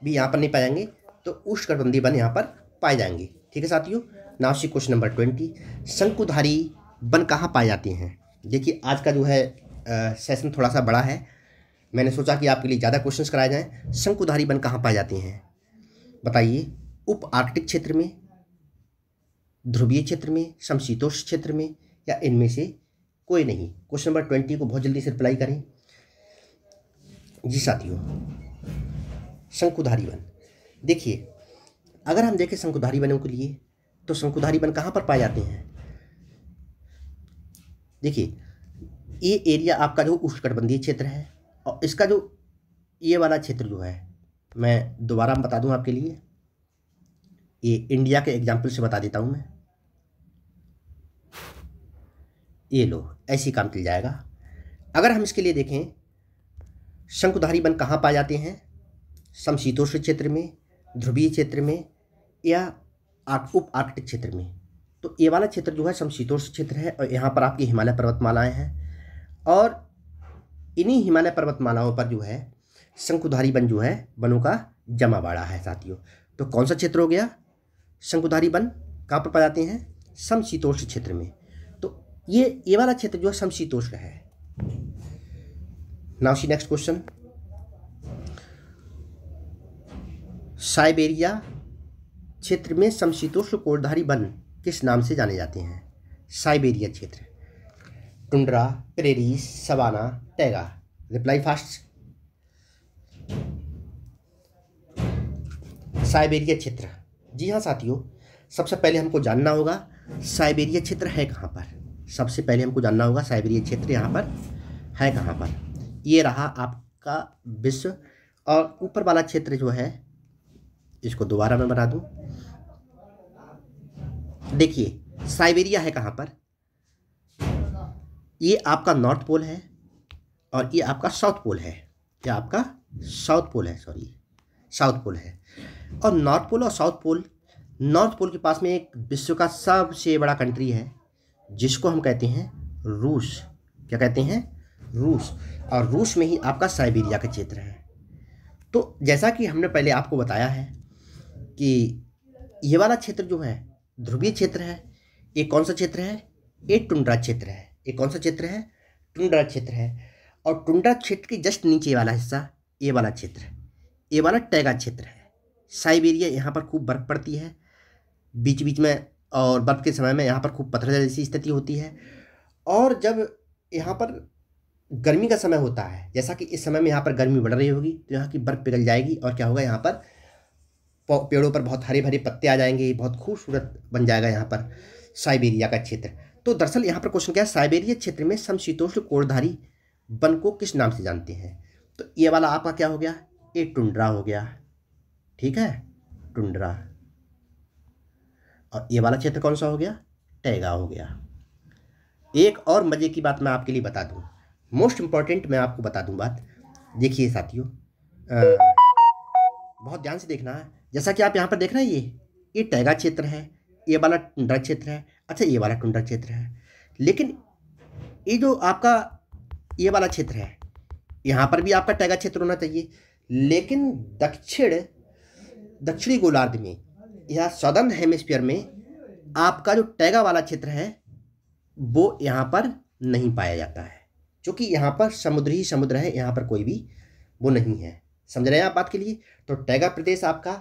भी यहाँ पर नहीं पाए जाएंगे तो उष्णकटिबंधीय वन यहाँ पर पाए जाएंगे ठीक है साथियों नासिक क्वेश्चन नंबर ट्वेंटी शंकुधारी वन कहाँ पाए जाते हैं देखिए आज का जो है सेशन थोड़ा सा बड़ा है मैंने सोचा कि आपके लिए ज़्यादा क्वेश्चंस कराए जाएं शंकुधारी वन कहाँ पाए जाते हैं बताइए उप आर्कटिक क्षेत्र में ध्रुवीय क्षेत्र में समशीतोष क्षेत्र में या इनमें से कोई नहीं क्वेश्चन नंबर ट्वेंटी को बहुत जल्दी से रिप्लाई करें जी साथियों शंकुधारी वन देखिए अगर हम देखें शंकुधारी वनों के लिए तो शंकुधारी वन कहाँ पर पाए जाते हैं देखिए ये एरिया आपका जो उष्णकटिबंधीय क्षेत्र है और इसका जो ये वाला क्षेत्र जो है मैं दोबारा बता दूं आपके लिए ये इंडिया के एग्जाम्पल से बता देता हूं मैं ये लो ऐसी काम चल जाएगा अगर हम इसके लिए देखें शंकुधारी वन कहाँ पाए जाते हैं समशीतोष्ण क्षेत्र में ध्रुवीय क्षेत्र में या उप आर्कटिक क्षेत्र में तो ये वाला क्षेत्र जो है समशीतोष्ण क्षेत्र है और यहाँ पर आपकी हिमालय पर्वतमालाएँ हैं और इन्हीं हिमालय पर्वतमालाओं पर जो है शंकुधारी वन जो है वनों का जमावाड़ा है साथियों तो कौन सा क्षेत्र हो गया शंकुधारी वन कहाँ पर पाए जाते हैं समशीतोष्ण क्षेत्र में तो ये ये वाला क्षेत्र जो है समशीतोष्ण है now see next question Siberia क्षेत्र में समशीतोष्ण कोटधारी वन किस नाम से जाने जाते हैं साइबेरिया क्षेत्र tundra prairies savanna taiga reply fast Siberia क्षेत्र जी हाँ साथियों सबसे पहले हमको जानना होगा साइबेरिया क्षेत्र है कहाँ पर सबसे पहले हमको जानना होगा साइबेरिया क्षेत्र यहाँ पर है कहाँ पर ये रहा आपका विश्व और ऊपर वाला क्षेत्र जो है इसको दोबारा मैं बना दूँ देखिए साइबेरिया है कहाँ पर ये आपका नॉर्थ पोल है और ये आपका साउथ पोल है यह आपका साउथ पोल है सॉरी साउथ पोल है और नॉर्थ पोल और साउथ पोल नॉर्थ पोल के पास में एक विश्व का सबसे बड़ा कंट्री है जिसको हम कहते हैं रूस क्या कहते हैं रूस और रूस में ही आपका साइबेरिया का क्षेत्र है तो जैसा कि हमने पहले आपको बताया है कि ये वाला क्षेत्र जो है ध्रुवीय क्षेत्र है ये कौन सा क्षेत्र है ये टुंड्रा क्षेत्र है ये कौन सा क्षेत्र है टुंड्रा क्षेत्र है और टुंड्रा क्षेत्र के जस्ट नीचे वाला हिस्सा ये वाला क्षेत्र है ये वाला टैगा क्षेत्र है साइबेरिया यहाँ पर खूब बर्फ़ पड़ती है बीच बीच में और बर्फ़ के समय में यहाँ पर खूब पथरा जैसी स्थिति होती है और जब यहाँ पर गर्मी का समय होता है जैसा कि इस समय में यहाँ पर गर्मी बढ़ रही होगी तो यहाँ की बर्फ़ पिघल जाएगी और क्या होगा यहाँ पर पेड़ों पर बहुत हरे भरे पत्ते आ जाएंगे बहुत खूबसूरत बन जाएगा यहाँ पर साइबेरिया का क्षेत्र तो दरअसल यहाँ पर क्वेश्चन क्या है साइबेरिया क्षेत्र में समशीतोष्ण कोड़धारी वन को किस नाम से जानते हैं तो ये वाला आपका क्या हो गया ये टुंड्रा हो गया ठीक है टुंड्रा और ये वाला क्षेत्र कौन सा हो गया टैगा हो गया एक और मज़े की बात मैं आपके लिए बता दूँ मोस्ट इम्पॉर्टेंट मैं आपको बता दूँ बात देखिए साथियों बहुत ध्यान से देखना है जैसा कि आप यहाँ पर देख रहे हैं ये ये टैगा क्षेत्र है ये वाला टुंडा क्षेत्र है अच्छा ये वाला टुंडा क्षेत्र है लेकिन ये जो आपका ये वाला क्षेत्र है यहाँ पर भी आपका टैगा क्षेत्र होना चाहिए लेकिन दक्षिण दक्षिणी गोलार्ध में या सदर्न हेमिस्फीयर में आपका जो टैगा वाला क्षेत्र है वो यहाँ पर नहीं पाया जाता है क्योंकि यहाँ पर समुद्र ही समुद्र है यहाँ पर कोई भी वो नहीं है समझ रहे हैं आप बात के लिए तो टैगा प्रदेश आपका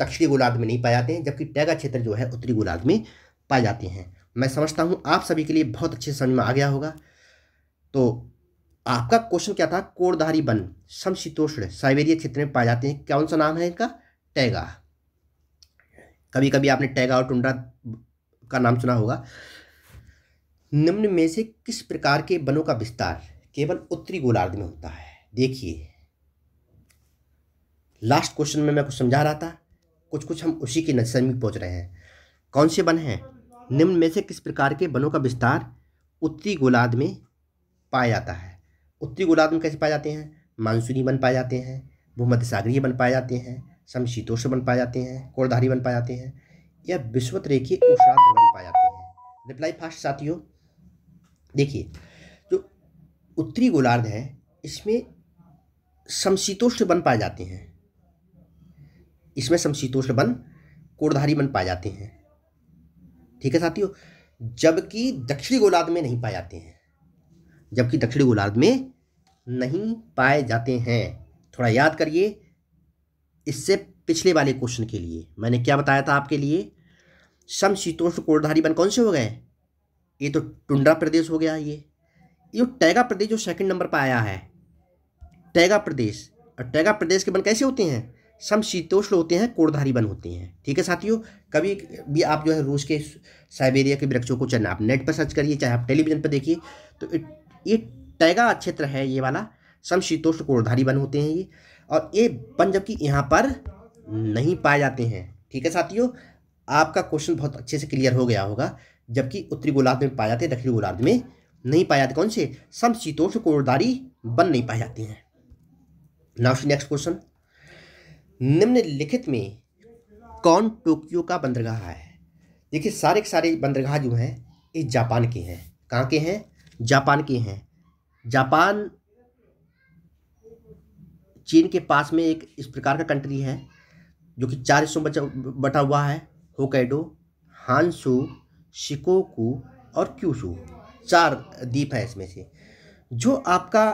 दक्षिणी गोलार्ध में नहीं पाए जाते हैं जबकि टैगा क्षेत्र जो है उत्तरी गोलार्ध में पाए जाते हैं मैं समझता हूँ आप सभी के लिए बहुत अच्छे समझ में आ गया होगा तो आपका क्वेश्चन क्या था कोड़धारी वन समशीतोष्ण साइबेरिया क्षेत्र में पाए जाते हैं कौन सा नाम है इनका टैगा कभी कभी आपने टैगा और टुंडा का नाम सुना होगा निम्न में से किस प्रकार के वनों का विस्तार केवल उत्तरी गोलार्ध में होता है देखिए लास्ट क्वेश्चन में मैं कुछ समझा रहा था कुछ कुछ हम उसी के में पहुँच रहे हैं कौन से वन हैं निम्न में से किस प्रकार के वनों का विस्तार उत्तरी गोलार्ध में पाया जाता है उत्तरी गोलार्ध में कैसे पाए जाते हैं मानसूनी वन पाए जाते हैं भूमध्य सागरीय वन पाए जाते हैं समशीतोष्ण वन पाए जाते हैं कोड़धारी वन पाए जाते हैं या विश्वत रेखी उष्णाद्र वन पाए जाते हैं रिप्लाई फास्ट साथियों देखिए जो उत्तरी गोलार्ध है इसमें समशीतोष्ण वन पाए जाते हैं इसमें समशीतोष्ण वन कोड़धारी वन पाए जाते हैं ठीक है साथियों जबकि दक्षिणी गोलार्ध में नहीं पाए जाते हैं जबकि दक्षिणी गोलार्ध में नहीं पाए जाते हैं थोड़ा याद करिए इससे पिछले वाले क्वेश्चन के लिए मैंने क्या बताया था आपके लिए समशीतोष्ण कोड़धारी वन कौन से हो गए ये तो टुंडरा प्रदेश हो गया ये ये टैगा प्रदेश जो सेकंड नंबर पर आया है टैगा प्रदेश और टैगा प्रदेश के वन कैसे होते हैं समशीतोष्ण होते हैं कोड़धारी बन होते हैं ठीक है साथियों कभी भी आप जो है रूस के साइबेरिया के वृक्षों को चलना आप नेट पर सर्च करिए चाहे आप टेलीविज़न पर देखिए तो ये टैगा क्षेत्र है ये वाला समशीतोष्ण कोड़धारी वन होते हैं ये और ये वन जबकि यहाँ पर नहीं पाए जाते हैं ठीक है साथियों आपका क्वेश्चन बहुत अच्छे से क्लियर हो गया होगा जबकि उत्तरी गोलार्ध में पाए जाते हैं दक्षिणी गोलार्ध में नहीं पाए जाते कौन से समशीतोष्ण कोड़धारी वन नहीं पाए जाते हैं नाउ नेक्स्ट क्वेश्चन निम्नलिखित में कौन टोक्यो का बंदरगाह है देखिए सारे के सारे बंदरगाह जो हैं ये जापान के हैं कहाँ के हैं जापान के हैं जापान चीन के पास में एक इस प्रकार का कंट्री है जो कि चार हिस्सों में बटा हुआ है होकैडो हानसू शिकोकू और क्यूसू चार द्वीप हैं इसमें से जो आपका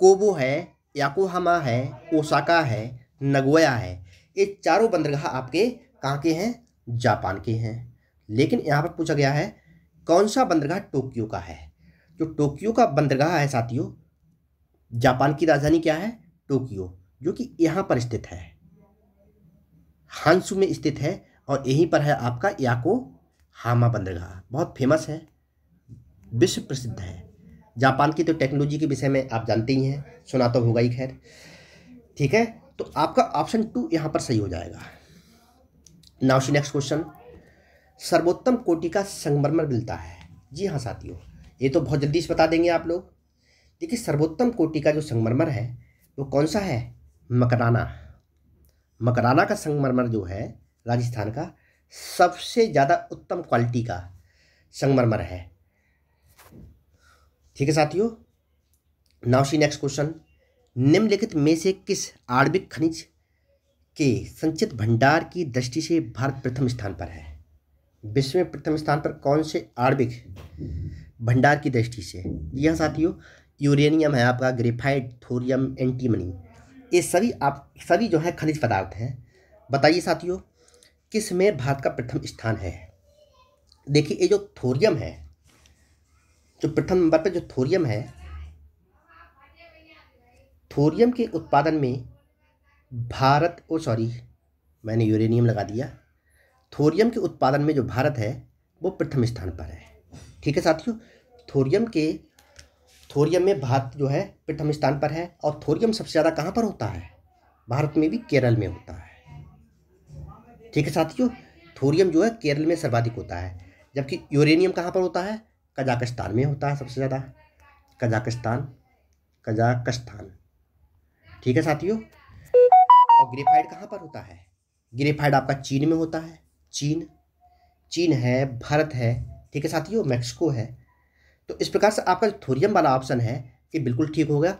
कोबो है याकोहामा है ओसाका है नगोया है ये चारों बंदरगाह आपके कहाँ के हैं जापान के हैं लेकिन यहाँ पर पूछा गया है कौन सा बंदरगाह टोक्यो का है जो टोक्यो का बंदरगाह है साथियों जापान की राजधानी क्या है टोक्यो जो कि यहाँ पर स्थित है हांसू में स्थित है और यहीं पर है आपका याको हामा बंदरगाह बहुत फेमस है विश्व प्रसिद्ध है जापान की तो टेक्नोलॉजी के विषय में आप जानते ही हैं सुना तो होगा ही खैर ठीक है तो आपका ऑप्शन टू यहां पर सही हो जाएगा नाउ सी नेक्स्ट क्वेश्चन सर्वोत्तम कोटि का संगमरमर मिलता है जी हाँ साथियों ये तो बहुत जल्दी से बता देंगे आप लोग देखिए सर्वोत्तम कोटि का जो संगमरमर है वो कौन सा है मकराना मकराना का संगमरमर जो है राजस्थान का सबसे ज़्यादा उत्तम क्वालिटी का संगमरमर है ठीक है साथियों नाउ सी नेक्स्ट क्वेश्चन निम्नलिखित में से किस आणविक खनिज के संचित भंडार की दृष्टि से भारत प्रथम स्थान पर है विश्व में प्रथम स्थान पर कौन से आणविक भंडार की दृष्टि से यह साथियों यूरेनियम है आपका ग्रेफाइट थोरियम एंटीमनी ये सभी आप सभी जो है खनिज पदार्थ हैं बताइए साथियों किस में भारत का प्रथम स्थान है देखिए ये जो थोरियम है जो प्रथम नंबर पर जो थोरियम है थोरियम के उत्पादन में भारत ओ सॉरी मैंने यूरेनियम लगा दिया थोरियम के उत्पादन में जो भारत है वो प्रथम स्थान पर है ठीक है साथियों थोरियम के थोरियम में भारत जो है प्रथम स्थान पर है और थोरियम सबसे ज़्यादा कहाँ पर होता है भारत में भी केरल में होता है ठीक है साथियों थोरियम जो है केरल में सर्वाधिक होता है जबकि यूरेनियम कहाँ पर होता है कजाकिस्तान में होता है सबसे ज़्यादा कजाकिस्तान कजाकिस्तान ठीक है साथियों और ग्रेफाइड कहाँ पर होता है ग्रेफाइड आपका चीन में होता है चीन चीन है भारत है ठीक है साथियों मैक्सिको है तो इस प्रकार से आपका जो थोरियम वाला ऑप्शन है ये बिल्कुल ठीक हो गया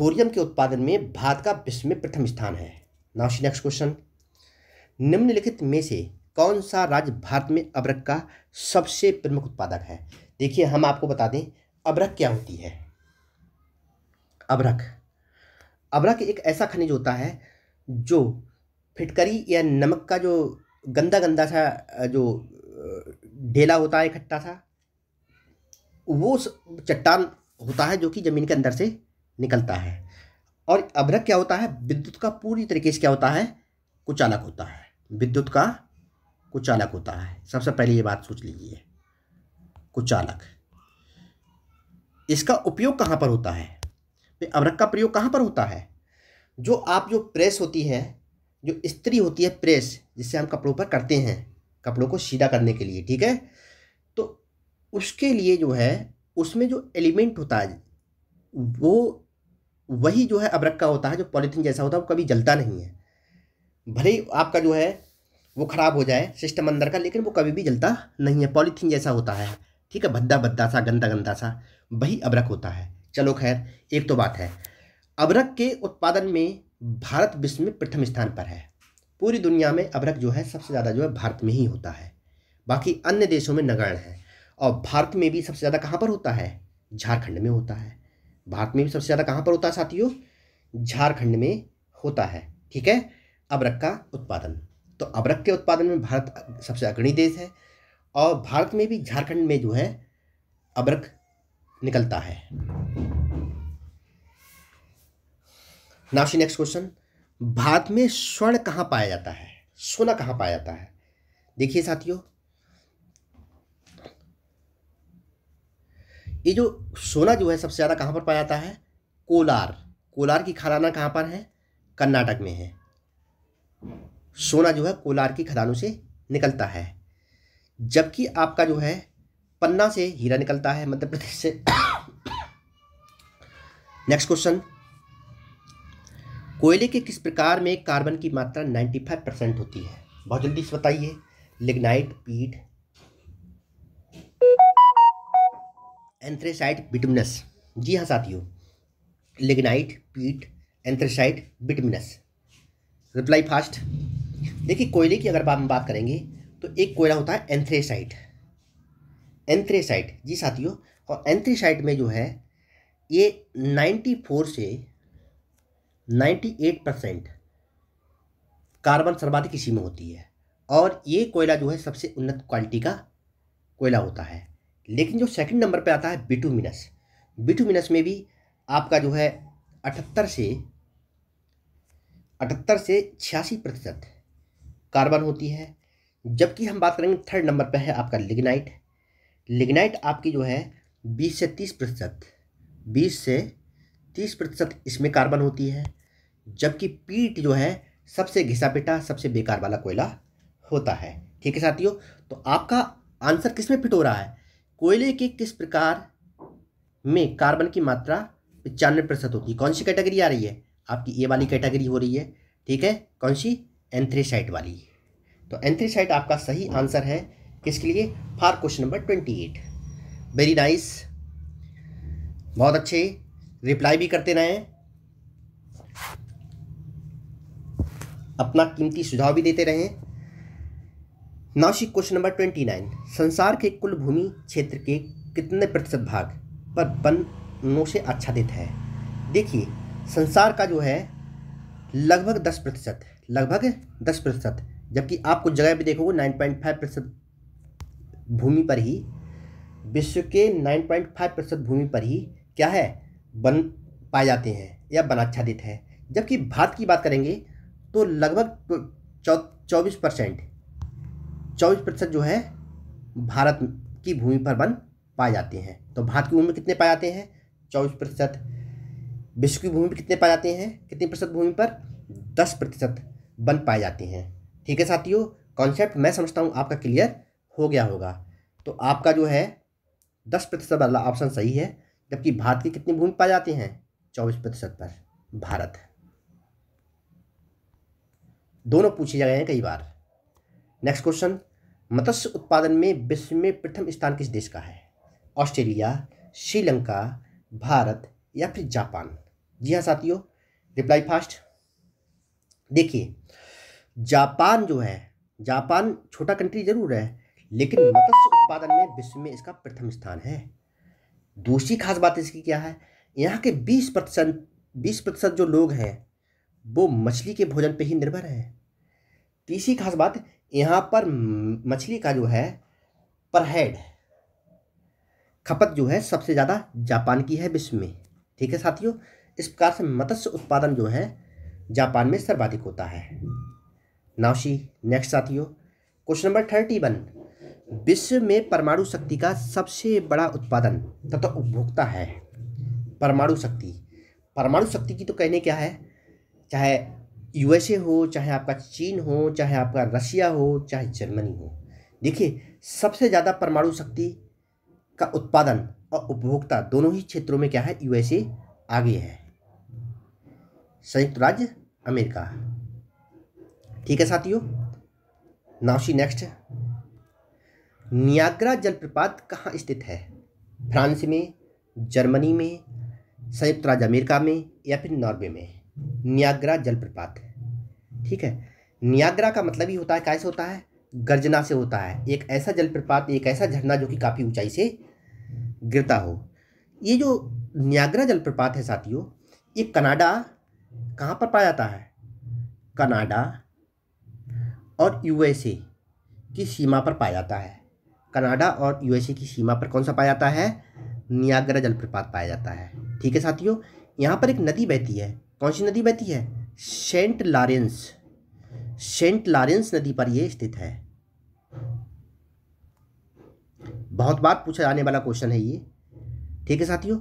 थोरियम के उत्पादन में भारत का विश्व में प्रथम स्थान है नाउशी नेक्स्ट क्वेश्चन निम्नलिखित में से कौन सा राज्य भारत में अबरक का सबसे प्रमुख उत्पादक है देखिए हम आपको बता दें अबरक क्या होती है अबरक अबरक एक ऐसा खनिज होता है जो फिटकरी या नमक का जो गंदा गंदा सा जो ढेला होता है इकट्ठा सा वो चट्टान होता है जो कि ज़मीन के अंदर से निकलता है और अबरक क्या होता है विद्युत का पूरी तरीके से क्या होता है कुचालक होता है विद्युत का कुचालक होता है सबसे पहले ये बात सोच लीजिए कुचालक इसका उपयोग कहाँ पर होता है तो अभ्रक का प्रयोग कहाँ पर होता है जो आप जो प्रेस होती है जो स्त्री होती है प्रेस जिससे हम कपड़ों पर करते हैं कपड़ों को सीधा करने के लिए ठीक है तो उसके लिए जो है उसमें जो एलिमेंट होता है वो वही जो है अबरक का होता है जो पॉलीथीन जैसा होता है वो कभी जलता नहीं है भले ही आपका जो है वो ख़राब हो जाए सिस्टम अंदर का लेकिन वो कभी भी जलता नहीं है पॉलीथीन जैसा होता है ठीक है भद्दा भद्दा सा गंदा गंदा सा वही अबरक होता है चलो खैर एक तो बात है अबरक के उत्पादन में भारत विश्व में प्रथम स्थान पर है पूरी दुनिया में अबरक जो है सबसे ज़्यादा जो है भारत में ही होता है बाकी अन्य देशों में नगण है और भारत में भी सबसे ज़्यादा कहाँ पर होता है झारखंड में होता है भारत में भी सबसे ज़्यादा कहाँ पर होता है साथियों झारखंड में होता है ठीक है अबरक का उत्पादन तो अबरक के उत्पादन में भारत सबसे अग्रणी देश है और भारत में भी झारखंड में जो है अबरक निकलता है नाशी नेक्स्ट क्वेश्चन भारत में स्वर्ण कहाँ पाया जाता है सोना कहाँ पाया जाता है देखिए साथियों ये जो सोना जो है सबसे ज़्यादा कहाँ पर पाया जाता है कोलार कोलार की खदाना कहाँ पर है कर्नाटक में है सोना जो है कोलार की खदानों से निकलता है जबकि आपका जो है पन्ना से हीरा निकलता है मध्य प्रदेश से नेक्स्ट क्वेश्चन कोयले के किस प्रकार में कार्बन की मात्रा 95 परसेंट होती है बहुत जल्दी से बताइए लिग्नाइट पीट एंथ्रेसाइट बिटमिनस जी हाँ साथियों लिग्नाइट पीट एंथ्रेसाइट बिटमिनस रिप्लाई फास्ट देखिए कोयले की अगर हम बात करेंगे तो एक कोयला होता है एंथ्रेसाइट एंथ्रेसाइट जी साथियों और एंथ्रेसाइट में जो है ये नाइन्टी फोर से नाइन्टी एट परसेंट कार्बन सर्वाधिक इसी में होती है और ये कोयला जो है सबसे उन्नत क्वालिटी का कोयला होता है लेकिन जो सेकंड नंबर पे आता है बिटूमिनस बिटूमिनस में भी आपका जो है अठहत्तर से अठहत्तर से छियासी प्रतिशत कार्बन होती है जबकि हम बात करेंगे थर्ड नंबर पर है आपका लिग्नाइट लिग्नाइट आपकी जो है बीस से तीस प्रतिशत बीस से तीस प्रतिशत इसमें कार्बन होती है जबकि पीट जो है सबसे घिसा पिटा सबसे बेकार वाला कोयला होता है ठीक है साथियों तो आपका आंसर किस में फिट हो रहा है कोयले के किस प्रकार में कार्बन की मात्रा पचानवे प्रतिशत होती है कौन सी कैटेगरी आ रही है आपकी ए वाली कैटेगरी हो रही है ठीक है कौन सी एंथ्रेसाइट वाली तो एंथ्रेसाइट आपका सही आंसर है किसके लिए for question number twenty eight very nice बहुत अच्छे रिप्लाई भी करते रहे अपना कीमती सुझाव भी देते रहे नाशिक क्वेश्चन नंबर ट्वेंटी नाइन संसार के कुल भूमि क्षेत्र के कितने प्रतिशत भाग पर वनों से आच्छादित है देखिए संसार का जो है लगभग दस प्रतिशत लगभग दस प्रतिशत जबकि आप कुछ जगह भी देखोगे नाइन पॉइंट फाइव प्रतिशत भूमि पर ही विश्व के नाइन पॉइंट फाइव प्रतिशत भूमि पर ही क्या है बन पाए जाते हैं या वनाच्छादित है जबकि भारत की बात करेंगे तो लगभग तो चौबीस परसेंट चौबीस प्रतिशत जो है भारत की भूमि पर वन पाए जाते हैं तो भारत की भूमि कितने पाए जाते हैं चौबीस प्रतिशत विश्व की भूमि पर कितने पाए जाते हैं कितने प्रतिशत भूमि पर दस प्रतिशत वन पाए जाते हैं ठीक है साथियों कॉन्सेप्ट मैं समझता हूँ आपका क्लियर हो गया होगा तो आपका जो है दस प्रतिशत वाला ऑप्शन सही है जबकि भारत की कितनी भूमि पाए जाती हैं चौबीस प्रतिशत पर भारत दोनों पूछे गए हैं कई बार नेक्स्ट क्वेश्चन मत्स्य उत्पादन में विश्व में प्रथम स्थान किस देश का है ऑस्ट्रेलिया श्रीलंका भारत या फिर जापान जी हाँ साथियों रिप्लाई फास्ट देखिए जापान जो है जापान छोटा कंट्री ज़रूर है लेकिन मत्स्य उत्पादन में विश्व में इसका प्रथम स्थान है दूसरी खास बात इसकी क्या है यहाँ के बीस प्रतिशत बीस प्रतिशत जो लोग हैं वो मछली के भोजन पे ही निर्भर हैं तीसरी खास बात यहाँ पर मछली का जो है पर हेड खपत जो है सबसे ज़्यादा जापान की है विश्व में ठीक है साथियों इस प्रकार से मत्स्य उत्पादन जो है जापान में सर्वाधिक होता है नावशी नेक्स्ट साथियों क्वेश्चन नंबर थर्टी वन विश्व में परमाणु शक्ति का सबसे बड़ा उत्पादन तथा उपभोक्ता है परमाणु शक्ति परमाणु शक्ति की तो कहने क्या है चाहे यूएसए हो चाहे आपका चीन हो चाहे आपका रशिया हो चाहे जर्मनी हो देखिए सबसे ज़्यादा परमाणु शक्ति का उत्पादन और उपभोक्ता दोनों ही क्षेत्रों में क्या है यूएसए आगे है संयुक्त राज्य अमेरिका ठीक है साथियों नाउसी नेक्स्ट नियाग्रा जलप्रपात कहाँ स्थित है फ्रांस में जर्मनी में संयुक्त राज्य अमेरिका में या फिर नॉर्वे में नियाग्रा जलप्रपात ठीक है नियाग्रा का मतलब ही होता है कैसे होता है गर्जना से होता है एक ऐसा जलप्रपात एक ऐसा झरना जो कि काफ़ी ऊंचाई से गिरता हो ये जो नियाग्रा जलप्रपात है साथियों ये कनाडा कहाँ पर पाया जाता है कनाडा और यूएसए की सीमा पर पाया जाता है कनाडा और यूएसए की सीमा पर कौन सा पाया जाता है नियाग्रा जलप्रपात पाया जाता है ठीक है साथियों यहाँ पर एक नदी बहती है कौन सी नदी बहती है सेंट लॉरेंस सेंट लॉरेंस नदी पर यह स्थित है बहुत बार पूछा जाने वाला क्वेश्चन है ये ठीक है साथियों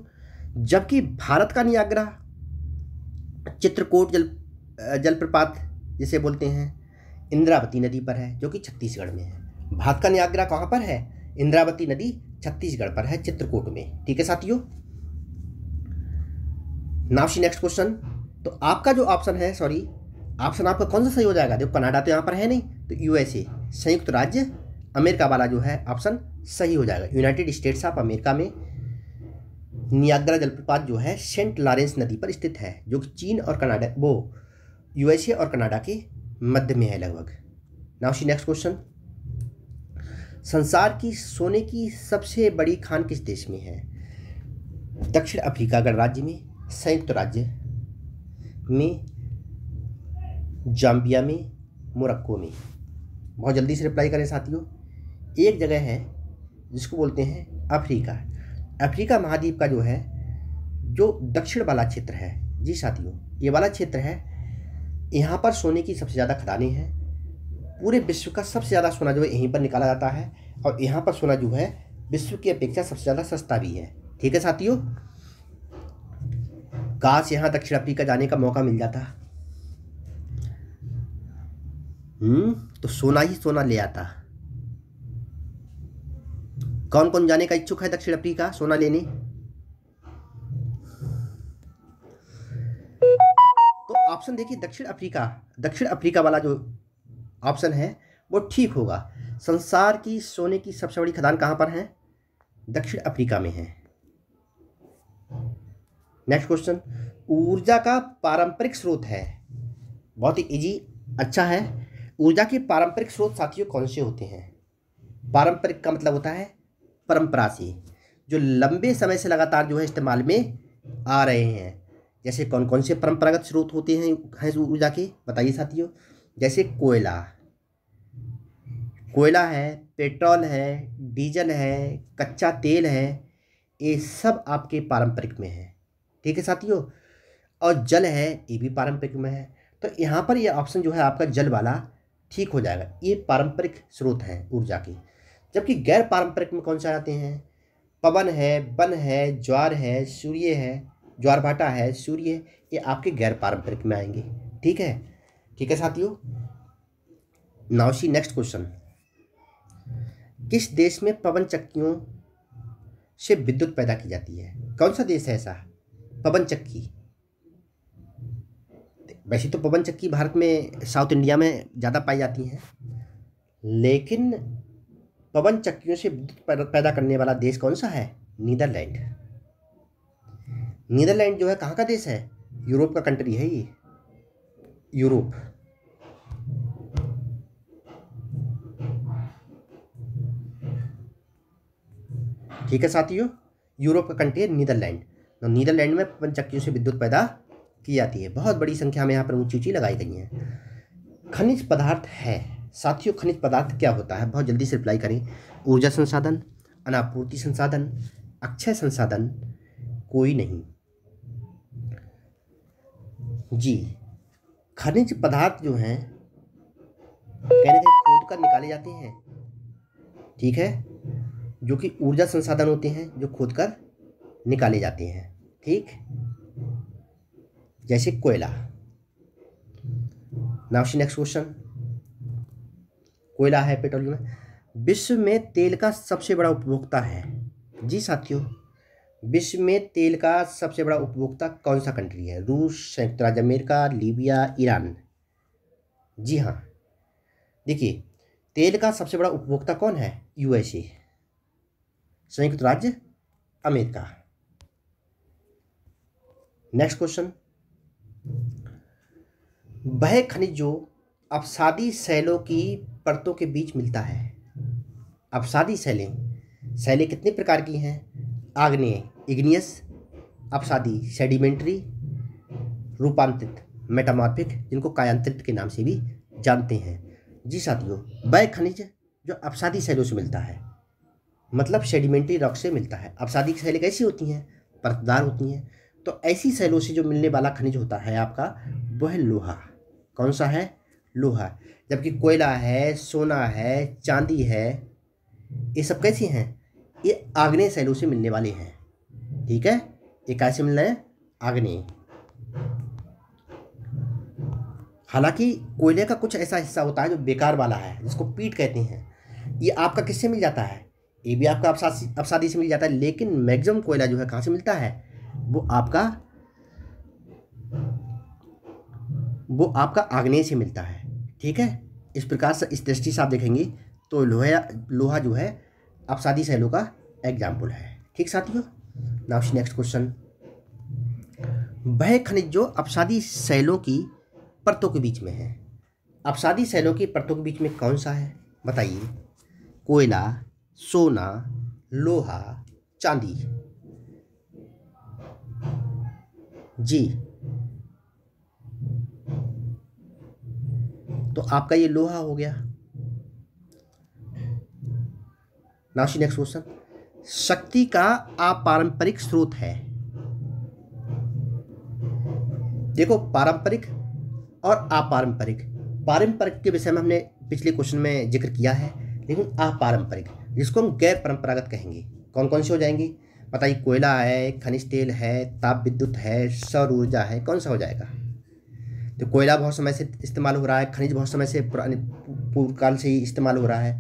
जबकि भारत का नियाग्रा चित्रकूट जल जलप्रपात जिसे बोलते हैं इंद्रावती नदी पर है जो कि छत्तीसगढ़ में है का न्याग्रा कहाँ पर है इंद्रावती नदी छत्तीसगढ़ पर है चित्रकूट में ठीक है साथियों नावशी नेक्स्ट क्वेश्चन तो आपका जो ऑप्शन है सॉरी ऑप्शन आपका कौन सा सही हो जाएगा देखो कनाडा तो यहाँ पर है नहीं तो यूएसए संयुक्त राज्य अमेरिका वाला जो है ऑप्शन सही हो जाएगा यूनाइटेड स्टेट्स ऑफ अमेरिका में नियाग्रा जलप्रपात जो है सेंट लॉरेंस नदी पर स्थित है जो कि चीन और कनाडा वो यूएसए और कनाडा के मध्य में है लगभग नाउ नेक्स्ट क्वेश्चन संसार की सोने की सबसे बड़ी खान किस देश में है दक्षिण अफ्रीका गणराज्य में संयुक्त राज्य में जाम्बिया में मोरक्को में बहुत जल्दी से रिप्लाई करें साथियों एक जगह है जिसको बोलते हैं अफ्रीका अफ्रीका महाद्वीप का जो है जो दक्षिण वाला क्षेत्र है जी साथियों ये वाला क्षेत्र है यहाँ पर सोने की सबसे ज़्यादा खदानें हैं पूरे विश्व का सबसे ज़्यादा सोना जो है यहीं पर निकाला जाता है और यहाँ पर सोना जो है विश्व की अपेक्षा सबसे ज़्यादा सस्ता भी है ठीक है साथियों काश यहाँ दक्षिण अफ्रीका जाने का मौका मिल जाता हम्म तो सोना ही सोना ले आता कौन कौन जाने का इच्छुक है दक्षिण अफ्रीका सोना लेने तो ऑप्शन देखिए दक्षिण अफ्रीका दक्षिण अफ्रीका वाला जो ऑप्शन है वो ठीक होगा संसार की सोने की सबसे बड़ी खदान कहाँ पर है दक्षिण अफ्रीका में है नेक्स्ट क्वेश्चन ऊर्जा का पारंपरिक स्रोत है बहुत ही इजी अच्छा है ऊर्जा के पारंपरिक स्रोत साथियों कौन से होते हैं पारंपरिक का मतलब होता है परंपरा से जो लंबे समय से लगातार जो है इस्तेमाल में आ रहे हैं जैसे कौन कौन से परंपरागत स्रोत होते हैं हैं ऊर्जा के बताइए साथियों जैसे कोयला कोयला है पेट्रोल है डीजल है कच्चा तेल है ये सब आपके पारंपरिक में है ठीक है साथियों और जल है ये भी पारंपरिक में है तो यहाँ पर ये ऑप्शन जो है आपका जल वाला ठीक हो जाएगा ये पारंपरिक स्रोत हैं ऊर्जा के जबकि गैर पारंपरिक में कौन से आते हैं पवन है वन है ज्वार है सूर्य है ज्वार भाटा है सूर्य ये आपके गैर पारंपरिक में आएंगे ठीक है ठीक है साथियों नाउशी नेक्स्ट क्वेश्चन किस देश में पवन चक्कियों से विद्युत पैदा की जाती है कौन सा देश है ऐसा पवन चक्की वैसे तो पवन चक्की भारत में साउथ इंडिया में ज़्यादा पाई जाती हैं लेकिन पवन चक्कियों से विद्युत पैदा करने वाला देश कौन सा है नीदरलैंड नीदरलैंड जो है कहाँ का देश है यूरोप का कंट्री है ये यूरोप ठीक है साथियों यूरोप का कंट्री है नीदरलैंड तो नीदरलैंड में पवन चक्कियों से विद्युत पैदा की जाती है बहुत बड़ी संख्या में यहाँ पर ऊँची ऊँची लगाई गई हैं खनिज पदार्थ है साथियों खनिज पदार्थ क्या होता है बहुत जल्दी से रिप्लाई करें ऊर्जा संसाधन अनापूर्ति संसाधन अक्षय संसाधन कोई नहीं जी खनिज पदार्थ जो हैं कहने के खोद कर निकाले जाते हैं ठीक है जो कि ऊर्जा संसाधन होते हैं जो खोद कर निकाले जाते हैं ठीक जैसे कोयला नाउ नेक्स्ट क्वेश्चन कोयला है पेट्रोलियम विश्व में तेल का सबसे बड़ा उपभोक्ता है जी साथियों विश्व में तेल का सबसे बड़ा उपभोक्ता कौन सा कंट्री है रूस संयुक्त राज्य अमेरिका लीबिया ईरान जी हाँ देखिए तेल का सबसे बड़ा उपभोक्ता कौन है यूएसए संयुक्त राज्य अमेरिका नेक्स्ट क्वेश्चन वह खनिज जो अपसादी सैलों की परतों के बीच मिलता है अपसादी सैलें सैलें कितने प्रकार की हैं आग्नेय इग्नियस अपसादी सेडिमेंट्री रूपांतरित मेटामॉर्फिक जिनको कायांतरित के नाम से भी जानते हैं जी साथियों वह खनिज जो अपसादी सैलों से मिलता है मतलब सेडिमेंट्री रॉक से मिलता है अब शादी की सैलें कैसी होती हैं परतदार होती हैं तो ऐसी सैलों से जो मिलने वाला खनिज होता है आपका वह लोहा कौन सा है लोहा जबकि कोयला है सोना है चांदी है ये सब कैसी हैं ये आग्नेय सैलों से मिलने वाले हैं ठीक है ये कैसे मिलना है आग्नेय हालांकि कोयले का कुछ ऐसा हिस्सा होता है जो बेकार वाला है जिसको पीट कहते हैं ये आपका किससे मिल जाता है ये भी आपका अपसादी से मिल जाता है लेकिन मैक्सिमम कोयला जो है कहाँ से मिलता है वो आपका वो आपका आग्नेय से मिलता है ठीक है इस प्रकार से इस दृष्टि से आप देखेंगे तो लोहा लोहा जो है अपसादी शैलों का एग्जाम्पल है ठीक साथियों नाउ नेक्स्ट क्वेश्चन वह खनिज जो अपसादी शैलों की परतों के बीच में है अपसादी शैलों की परतों के बीच में कौन सा है बताइए कोयला सोना लोहा चांदी जी तो आपका ये लोहा हो गया नाशी नेक्स्ट क्वेश्चन शक्ति का अपारंपरिक स्रोत है देखो पारंपरिक और अपारंपरिक पारंपरिक के विषय में हमने पिछले क्वेश्चन में जिक्र किया है लेकिन अपारंपरिक जिसको हम गैर परंपरागत कहेंगे कौन कौन सी हो जाएंगी बताइए कोयला है खनिज तेल है ताप विद्युत है सौर ऊर्जा है कौन सा हो जाएगा तो कोयला बहुत समय से इस्तेमाल हो रहा है खनिज बहुत समय से पुराने पूर्व काल से ही इस्तेमाल हो रहा है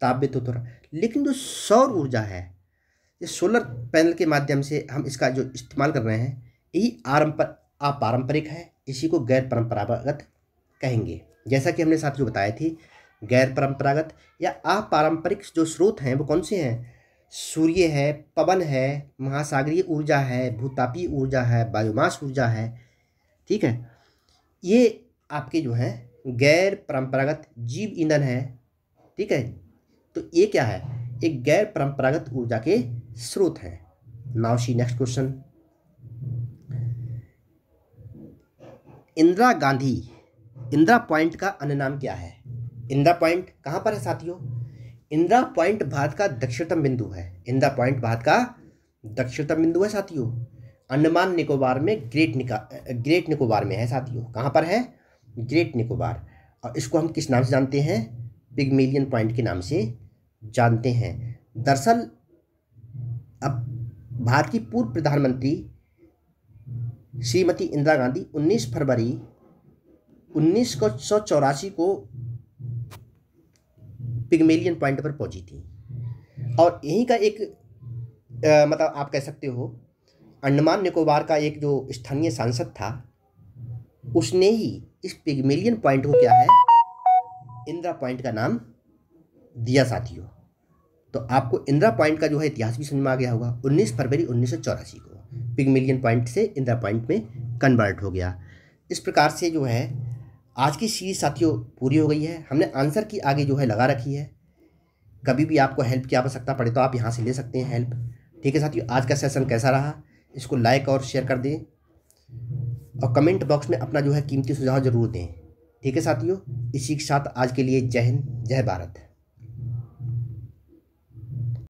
ताप विद्युत हो रहा है लेकिन जो सौर ऊर्जा है ये सोलर पैनल के माध्यम से हम इसका जो इस्तेमाल कर रहे हैं यही आरम्पर अपारंपरिक है इसी को गैर परंपरागत कहेंगे जैसा कि हमने जो बताया थी गैर परंपरागत या अपारंपरिक जो स्रोत हैं वो कौन से हैं सूर्य है पवन है महासागरीय ऊर्जा है भूतापीय ऊर्जा है बायोमास ऊर्जा है ठीक है ये आपके जो है गैर परंपरागत जीव ईंधन है ठीक है तो ये क्या है एक गैर परंपरागत ऊर्जा के स्रोत हैं नावशी next question Indira Gandhi Indira point का अन्य नाम क्या है इंदा पॉइंट कहाँ पर है साथियों इंदिरा पॉइंट भारत का दक्षिणतम बिंदु है इंदिरा पॉइंट भारत का दक्षिणतम बिंदु है साथियों अंडमान निकोबार में ग्रेट निका ग्रेट निकोबार में है साथियों कहाँ पर है ग्रेट निकोबार और इसको हम किस नाम से जानते हैं पिगमेलियन पॉइंट के नाम से जानते हैं दरअसल अब भारत की पूर्व प्रधानमंत्री श्रीमती इंदिरा गांधी 19 फरवरी उन्नीस सौ चौरासी को पिगमेलियन पॉइंट पर पहुंची थी और यहीं का एक आ, मतलब आप कह सकते हो अंडमान निकोबार का एक जो स्थानीय सांसद था उसने ही इस पिगमेलियन पॉइंट को क्या है इंदिरा पॉइंट का नाम दिया साथियों तो आपको इंदिरा पॉइंट का जो है इतिहास भी समझ में आ गया होगा 19 फरवरी उन्नीस को पिगमेलियन पॉइंट से इंदिरा पॉइंट में कन्वर्ट हो गया इस प्रकार से जो है आज की सीरीज साथियों पूरी हो गई है हमने आंसर की आगे जो है लगा रखी है कभी भी आपको हेल्प की आवश्यकता पड़े तो आप यहाँ से ले सकते हैं हेल्प ठीक है साथियों आज का सेशन कैसा रहा इसको लाइक और शेयर कर दें और कमेंट बॉक्स में अपना जो है कीमती सुझाव जरूर दें ठीक है साथियों इसी के साथ आज के लिए जय हिंद जय भारत